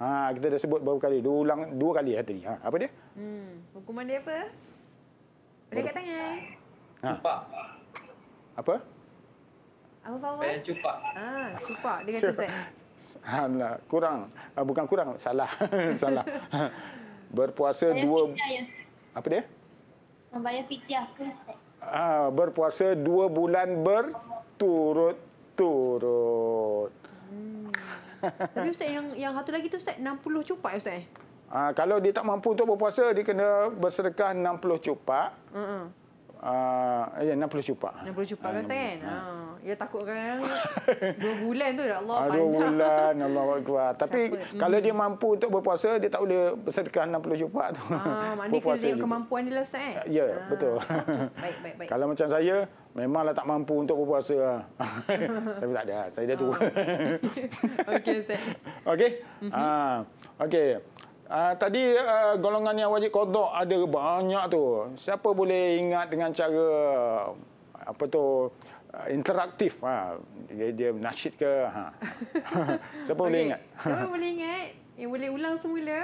Ha, kita dah sebut beberapa kali. Dua ulang dua kali lah tadi. Ha, apa dia? Hmm, hukuman dia apa? Pelekat tangan. Ha. Cupak. Apa? Apa Fawaz? Eh, cupak. Ah, cupak dia kata Ustaz. Hanya kurang ah, bukan kurang salah salah berpuasa Bayang dua fitiah, ya, apa dia membayar fitiah ke ustaz ah berpuasa dua bulan berturut-turut Tapi Ustaz yang yang satu lagi tu Ustaz 60 cupak ya, Ustaz eh? Uh, kalau dia tak mampu untuk berpuasa dia kena bersedekah 60 cupak. Hmm. Uh, ya, 60 cupak. 60 cupak ah, kan Ustaz Ha. Ya takut kan 2 bulan tu Allah panjang. 2 bulan Allah Akbar. Tapi Siapa? kalau hmm. dia mampu untuk berpuasa dia tak boleh bersedekah 60 cupak tu. Ha, maknanya kena tengok kemampuan dia lah Ustaz kan? Ya, ha. betul. Baik, baik, baik. Kalau macam saya, Memanglah tak mampu untuk berpuasa. Ah. Tapi tak ada. Ah. Saya dah tua. Okey, Ustaz. Okey? Ah. Okey. Tadi uh, golongan yang wajib kodok ada banyak tu. Siapa boleh ingat dengan cara... Apa tu... Interaktif. Ha. Dia, dia nasyid ke? Ha. Siapa okay. boleh ingat? Siapa boleh ingat? Yang boleh ulang semula.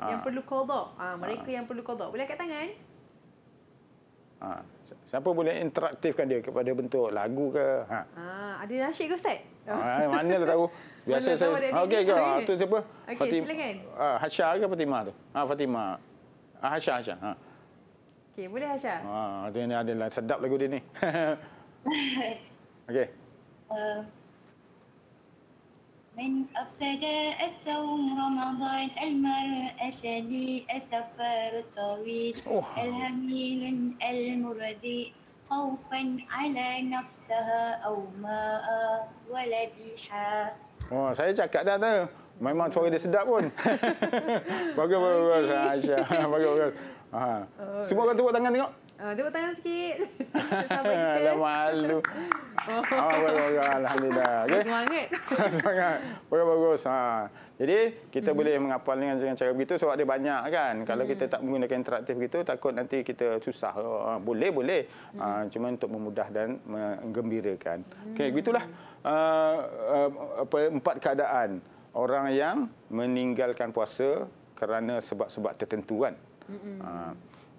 Ha. Yang perlu kodok. Ha, mereka ha. yang perlu kodok. Boleh angkat tangan? Ha. Siapa boleh interaktifkan dia kepada bentuk lagu ke? Ha. Ha. Ada nasyid ke Ustaz? Ha. Ha. Mana lah tahu. Biasa saya... Okey, okay, okay. okay. Ah, tu siapa? Okay, Fatim... silakan. Ha. Hasha ke Fatimah tu? Ha, Fatimah. Ha. hasya hasya. Ha. Okey, boleh Hasha? Ha. Itu ini adalah sedap lagu dia ni. Okey. Uh. من أفسد الصوم رمضان المرأة شلي السفر الطويل الهميل المردي خوفا على نفسها أو ماء ولديها Oh, saya cakap dah tu. Memang suara dia sedap pun. bagus, bagus, bagus. bagus, bagus. Ha. Semua orang tepuk tangan tengok. Uh, tepuk tangan sikit. Dah malu. Oh. Oh, bagus, bagus. Alhamdulillah. Okay. Semangat. Semangat. Bagus, bagus. Ha. Jadi, kita mm. boleh menghafal dengan cara, cara begitu sebab dia banyak kan. Kalau kita mhm. tak menggunakan interaktif begitu, takut nanti kita susah. Oh, boleh, boleh. Mm. cuma untuk memudah dan menggembirakan. Mm. Okey, begitulah. Uh, uh, empat keadaan. Orang yang meninggalkan puasa kerana sebab-sebab tertentu kan. Mm -mm. Uh.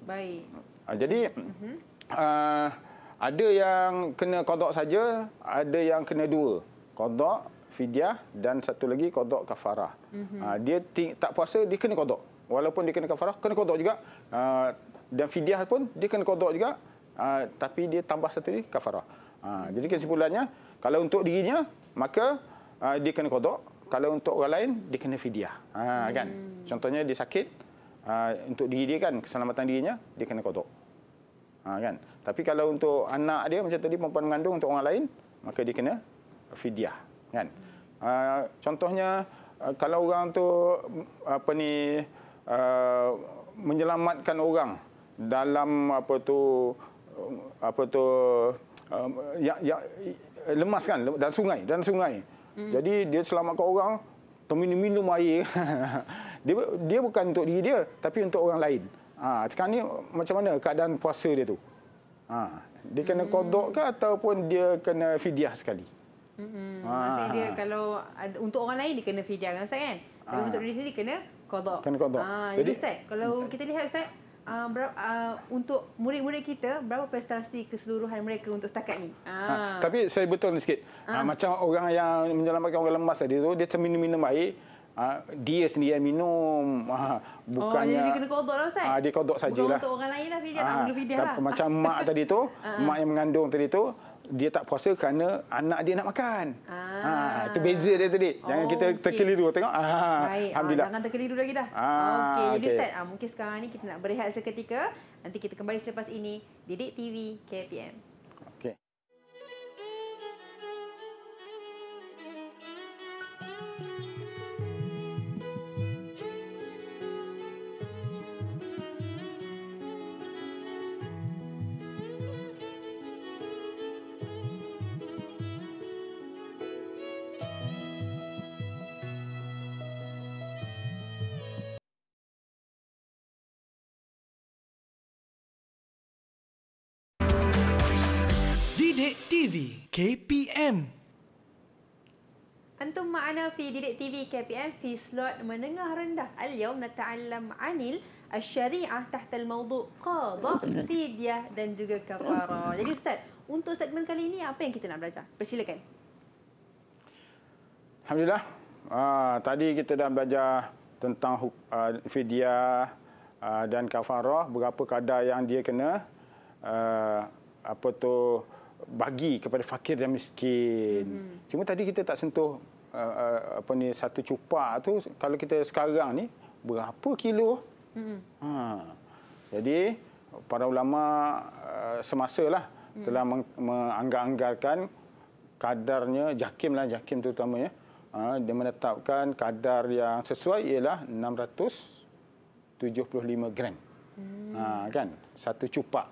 Baik. Ah, jadi uh, ada yang kena kodok saja, ada yang kena dua. Kodok, fidyah dan satu lagi kodok kafarah. Uh, dia tak puasa, dia kena kodok. Walaupun dia kena kafarah, kena kodok juga. dan fidyah pun, dia kena kodok juga. tapi dia tambah satu lagi kafarah. jadi kesimpulannya, kalau untuk dirinya, maka dia kena kodok. Kalau untuk orang lain, dia kena fidyah. Uh, kan? Hmm. Contohnya dia sakit, untuk diri dia kan, keselamatan dirinya, dia kena kodok. Ha, kan? Tapi kalau untuk anak dia macam tadi perempuan mengandung untuk orang lain, maka dia kena fidyah. Kan? Uh, contohnya ha, kalau orang tu apa ni uh, menyelamatkan orang dalam apa tu apa tu um, ya, ya, lemas kan dan sungai dan sungai hmm. jadi dia selamatkan orang minum minum air dia dia bukan untuk diri dia tapi untuk orang lain Ha, sekarang ni macam mana keadaan puasa dia tu? Ha, dia kena hmm. kodok ke ataupun dia kena fidyah sekali? Hmm. Ha. Maksudnya dia kalau untuk orang lain dia kena fidyah kan Ustaz kan? Ha. Tapi untuk diri sendiri kena kodok. Kena kodok. Ha, jadi, Ustaz, kalau kita lihat Ustaz, Uh, ah, berapa, uh, untuk murid-murid kita berapa prestasi keseluruhan mereka untuk setakat ni? Ha. Ha, tapi saya betul sikit. Ha. Ha, macam orang yang menjalankan orang lemas tadi tu dia terminum-minum air, Ha, dia sendiri yang minum ha, bukannya oh, dia kena kodok lah Ustaz ha, dia kodok sajalah bukan untuk orang lain lah dia ha, tak perlu fidyah lah macam mak tadi tu mak yang mengandung tadi tu dia tak puasa kerana anak dia nak makan. Ah. Ha, itu beza dia tadi. Jangan oh, kita okay. terkeliru tengok. Ah, Baik. Alhamdulillah. Ah, jangan terkeliru lagi dah. Ah, okay. Jadi okay. Ustaz, ah, mungkin sekarang ni kita nak berehat seketika. Nanti kita kembali selepas ini. Didik TV KPM. معنا في ديريك تي في كي بي ام في سلوت منغه رندح اليوم نتعلم عن الشريعه تحت الموضوع قضاء فديه dan juga kafara. Oh. Jadi ustaz, untuk segmen kali ini apa yang kita nak belajar? Persilakan. Alhamdulillah. Ah tadi kita dah belajar tentang uh, fidyah uh, dan kafarah berapa kadar yang dia kena uh, apa tu bagi kepada fakir dan miskin. Mm-hmm. Cuma tadi kita tak sentuh Uh, uh, apa ni satu cupak tu kalau kita sekarang ni berapa kilo? Hmm. Ha. Jadi para ulama uh, semasa lah hmm. telah menganggarkan kadarnya jakim lah jakim terutamanya ha, dia menetapkan kadar yang sesuai ialah 675 gram. Hmm. Ha, kan? Satu cupak.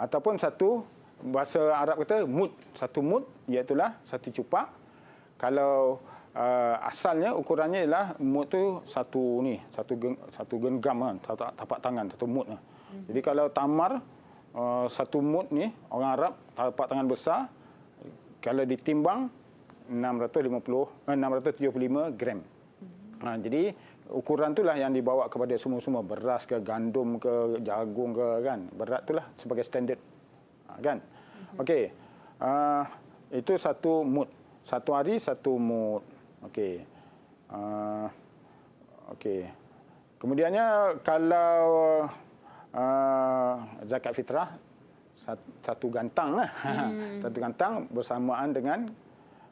Ataupun satu bahasa Arab kata mud. Satu mud iaitulah satu cupak kalau uh, asalnya ukurannya ialah mood tu satu ni satu geng, satu genggam kan satu tapak tangan satu mood lah. hmm. jadi kalau tamar uh, satu mood ni orang Arab tapak tangan besar kalau ditimbang 650 eh, 675 gram hmm. ha, jadi ukuran itulah yang dibawa kepada semua-semua beras ke gandum ke jagung ke kan berat itulah sebagai standard ha, kan hmm. okey uh, itu satu mood satu hari satu mood. Okey. Uh, Okey. Kemudiannya kalau uh, zakat fitrah satu gantang lah. Hmm. Satu gantang bersamaan dengan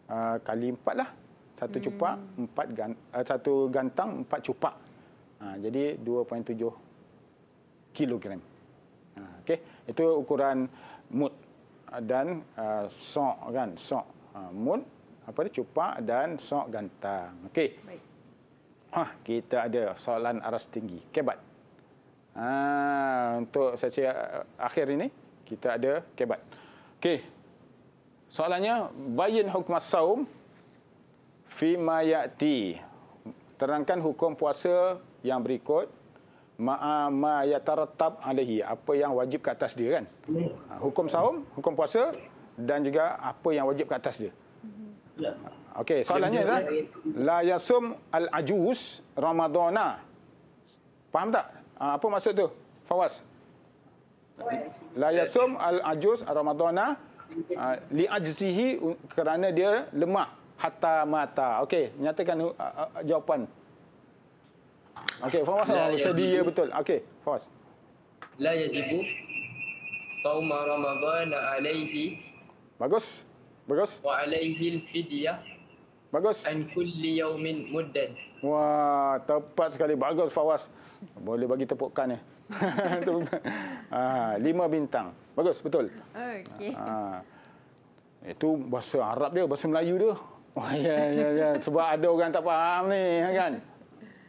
uh, kali empat lah. Satu hmm. cupak, empat gan, uh, satu gantang, empat cupak. Uh, jadi 2.7 kilogram. Uh, Okey. Itu ukuran mood dan uh, sok kan. Sok. Uh, mood 2.7 apa ni cupak dan sok gantang. Okey. Baik. Ha, kita ada soalan aras tinggi. Kebat. Ah ha, untuk sesi akhir ini kita ada kebat. Okey. Soalannya bayin hukum saum fi ma yati. Terangkan hukum puasa yang berikut ma ma yatarattab alaihi apa yang wajib ke atas dia kan? Ha, hukum saum, hukum puasa dan juga apa yang wajib ke atas dia. Okey, soalannya adalah la yasum al ajus ramadana. Faham tak? Ah, apa maksud tu? Fawaz. La yasum al ajus ramadana ah, li ajzihi kerana dia lemah hatta mata. Okey, nyatakan ah, jawapan. Okey, Fawaz sedia ya betul. Okey, Fawaz. La yajibu sauma ramadana alaihi. Bagus. Bagus. Wa alaihil fidyah. Bagus. An kulli yaumin muddad. Wah, tepat sekali. Bagus, Fawaz. Boleh bagi tepukan ya. Eh? ah, lima bintang. Bagus, betul. Okey. Ah, itu ah. eh, bahasa Arab dia, bahasa Melayu dia. Oh ya, ya, ya. Sebab ada orang tak faham ni, ya kan?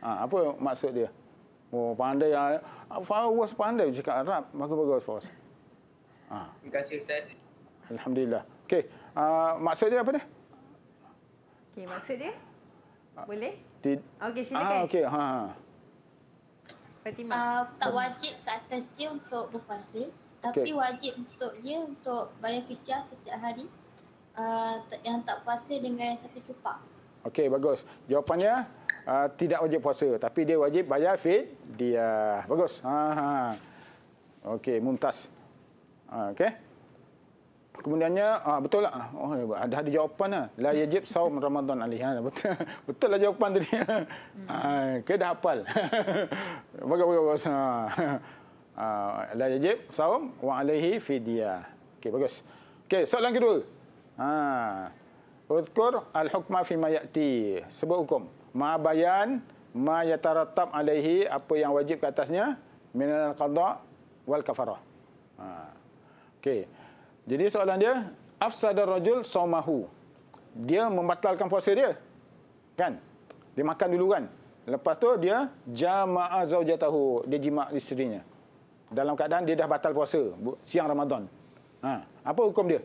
Ah, apa maksud dia? Oh, pandai. Ya. Fawaz pandai cakap Arab. Bagus, bagus, Fawaz. Ah. Terima kasih, Ustaz. Alhamdulillah. Okey, Uh, maksud dia apa ni? Okey, maksud dia? Boleh? Did... Okey, ah, silakan. Ah, okey. Ha. ha. Fatimah. Uh, tak wajib ke atas dia untuk berpuasa. Tapi okay. wajib untuk dia untuk bayar fitiah setiap hari. Uh, yang tak puasa dengan satu cupak. Okey, bagus. Jawapannya... Uh, tidak wajib puasa tapi dia wajib bayar fit dia bagus ha, ha. okey muntas ha, okey Kemudiannya ah, betul lah. Oh, ya, ada ada jawapan lah. La yajib saum Ramadan alih. Ha, ah, betul, betul lah jawapan tadi. Hmm. Ha, ke dah hafal. Bagus-bagus. Bagus. Ha. La yajib saum wa alaihi fidya. Okey, bagus. Okey, soalan kedua. Ha. Uzkur al-hukma fi ma ya'ti. Sebut hukum. Ma bayan ma yataratab alaihi apa yang wajib ke atasnya. min al-qadha wal kafarah. Ha. Okey. Jadi soalan dia, afsada rajul saumahu. Dia membatalkan puasa dia. Kan? Dia makan dulu kan. Lepas tu dia jamaa zaujatahu, dia jima isterinya. Dalam keadaan dia dah batal puasa siang Ramadan. Ha, apa hukum dia?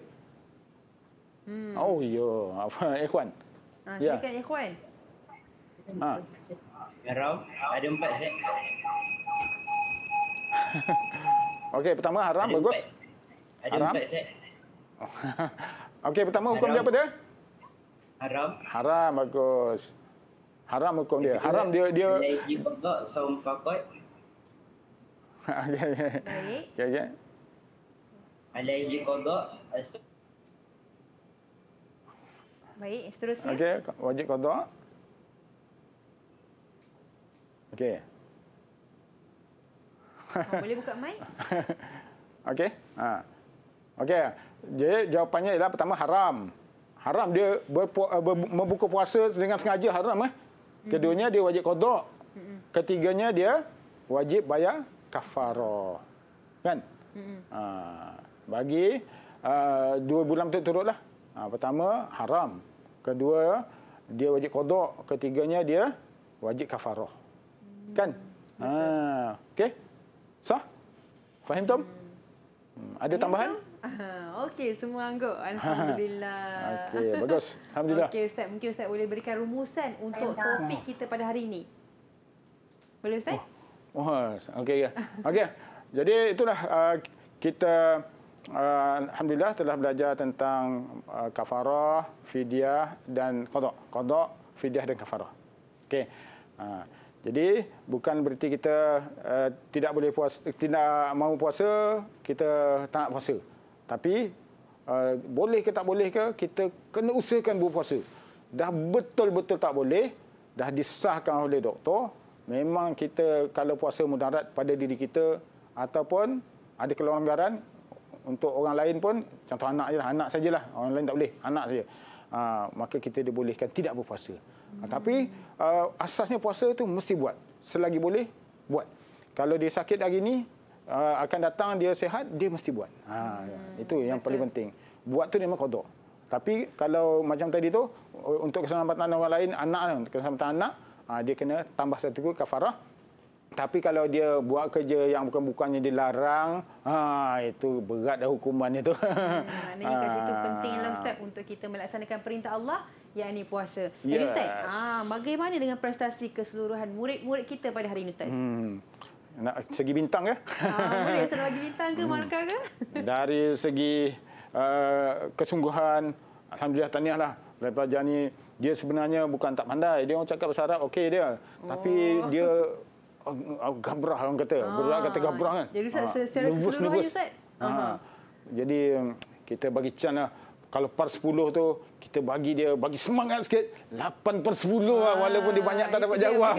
Hmm. Oh ah, ya, apa ikhwan? Ha, ya. ikhwan. Ha. Haram, ada empat saya. Okey, pertama haram, bagus. Empat. Ada haram. empat Okey, pertama hukum haram. dia apa dia? Haram. Haram, bagus. Haram hukum dia. Haram dia dia. Alaihi kodok eh, saum Baik, seterusnya. Okey, wajib kodok. Okey. Oh, boleh buka mic? Okey. Ha. Okey. Jadi jawapannya ialah pertama haram. Haram dia berpu, uh, ber, membuka puasa dengan sengaja haram eh. Keduanya dia wajib qada. Ketiganya dia wajib bayar kafarah. Kan? Ha, bagi uh, dua bulan tu turutlah. Ha, ah, pertama haram. Kedua dia wajib qada. Ketiganya dia wajib kafarah. Mm. Kan? Ha, okey. Sah? Faham tak? Mm. Hmm, ada tambahan? Okey, semua anggap. Alhamdulillah. Okey, bagus. Alhamdulillah. Okey, Ustaz. Mungkin Ustaz boleh berikan rumusan untuk topik kita pada hari ini. Boleh, Ustaz? Oh, oh okey. Ya. Okey. Jadi, itulah uh, kita... Uh, Alhamdulillah telah belajar tentang uh, kafarah, fidyah dan kodok. Kodok, fidyah dan kafarah. Okay. Uh, jadi bukan berarti kita uh, tidak boleh puas, tidak mahu puasa, kita tak nak puasa. Uh, tapi uh, boleh ke tak boleh ke kita kena usahakan berpuasa. Dah betul-betul tak boleh, dah disahkan oleh doktor, memang kita kalau puasa mudarat pada diri kita ataupun ada kelonggaran untuk orang lain pun, contoh anak je lah, anak sajalah, orang lain tak boleh, anak saja. Uh, maka kita dibolehkan tidak berpuasa. Hmm. Tapi uh, asasnya puasa itu mesti buat. Selagi boleh, buat. Kalau dia sakit hari ini, uh, akan datang dia sehat dia mesti buat ha, hmm. Ya. itu yang Betul. paling penting buat tu memang kodok tapi kalau macam tadi tu untuk keselamatan orang lain anak keselamatan anak uh, dia kena tambah satu kod kafarah tapi kalau dia buat kerja yang bukan-bukannya dilarang, ha, itu berat dah hukumannya itu. Hmm, maknanya kat situ pentinglah Ustaz untuk kita melaksanakan perintah Allah, yakni puasa. Jadi yes. Ustaz, ha, bagaimana dengan prestasi keseluruhan murid-murid kita pada hari ini Ustaz? Hmm. Nak segi bintang ke? Ya? Ah, boleh saya bagi bintang ke hmm. markah ke? Dari segi uh, kesungguhan, alhamdulillah tahniahlah pelajar ni dia sebenarnya bukan tak pandai. Dia orang cakap bahasa Arab okey dia. Oh. Tapi dia uh, uh, gabrah orang kata. Ah. Berdua kata gabrah kan. Jadi Ustaz, ha. secara keseluruhan Ustaz. Ha. Jadi um, kita bagi chance lah kalau par 10 tu kita bagi dia bagi semangat sikit 8 per 10 lah ah, walaupun dia banyak tak dapat jawab.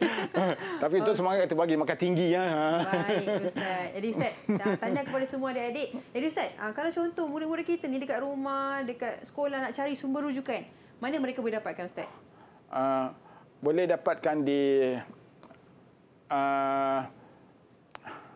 Tapi itu okay. semangat kita bagi makan tinggi ya. Baik Ustaz. Jadi Ustaz, tanya kepada semua adik-adik. Jadi Ustaz, ah, kalau contoh murid-murid kita ni dekat rumah, dekat sekolah nak cari sumber rujukan, mana mereka boleh dapatkan Ustaz? Uh, boleh dapatkan di uh,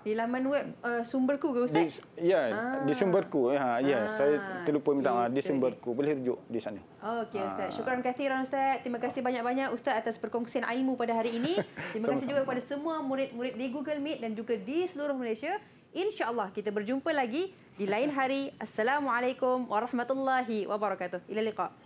di laman web uh, sumberku ke ustaz? Di, ya, ah. di sumberku. Eh, ha, ya, ah. ya, saya terlupa minta maaf di sumberku. Ini. Boleh rujuk di sana. Okey ah. ustaz. Syukran kathiran ustaz. Terima kasih banyak-banyak ustaz atas perkongsian ilmu pada hari ini. Terima kasih juga kepada semua murid-murid di Google Meet dan juga di seluruh Malaysia. Insyaallah kita berjumpa lagi di lain hari. Assalamualaikum warahmatullahi wabarakatuh. Ila liqa'.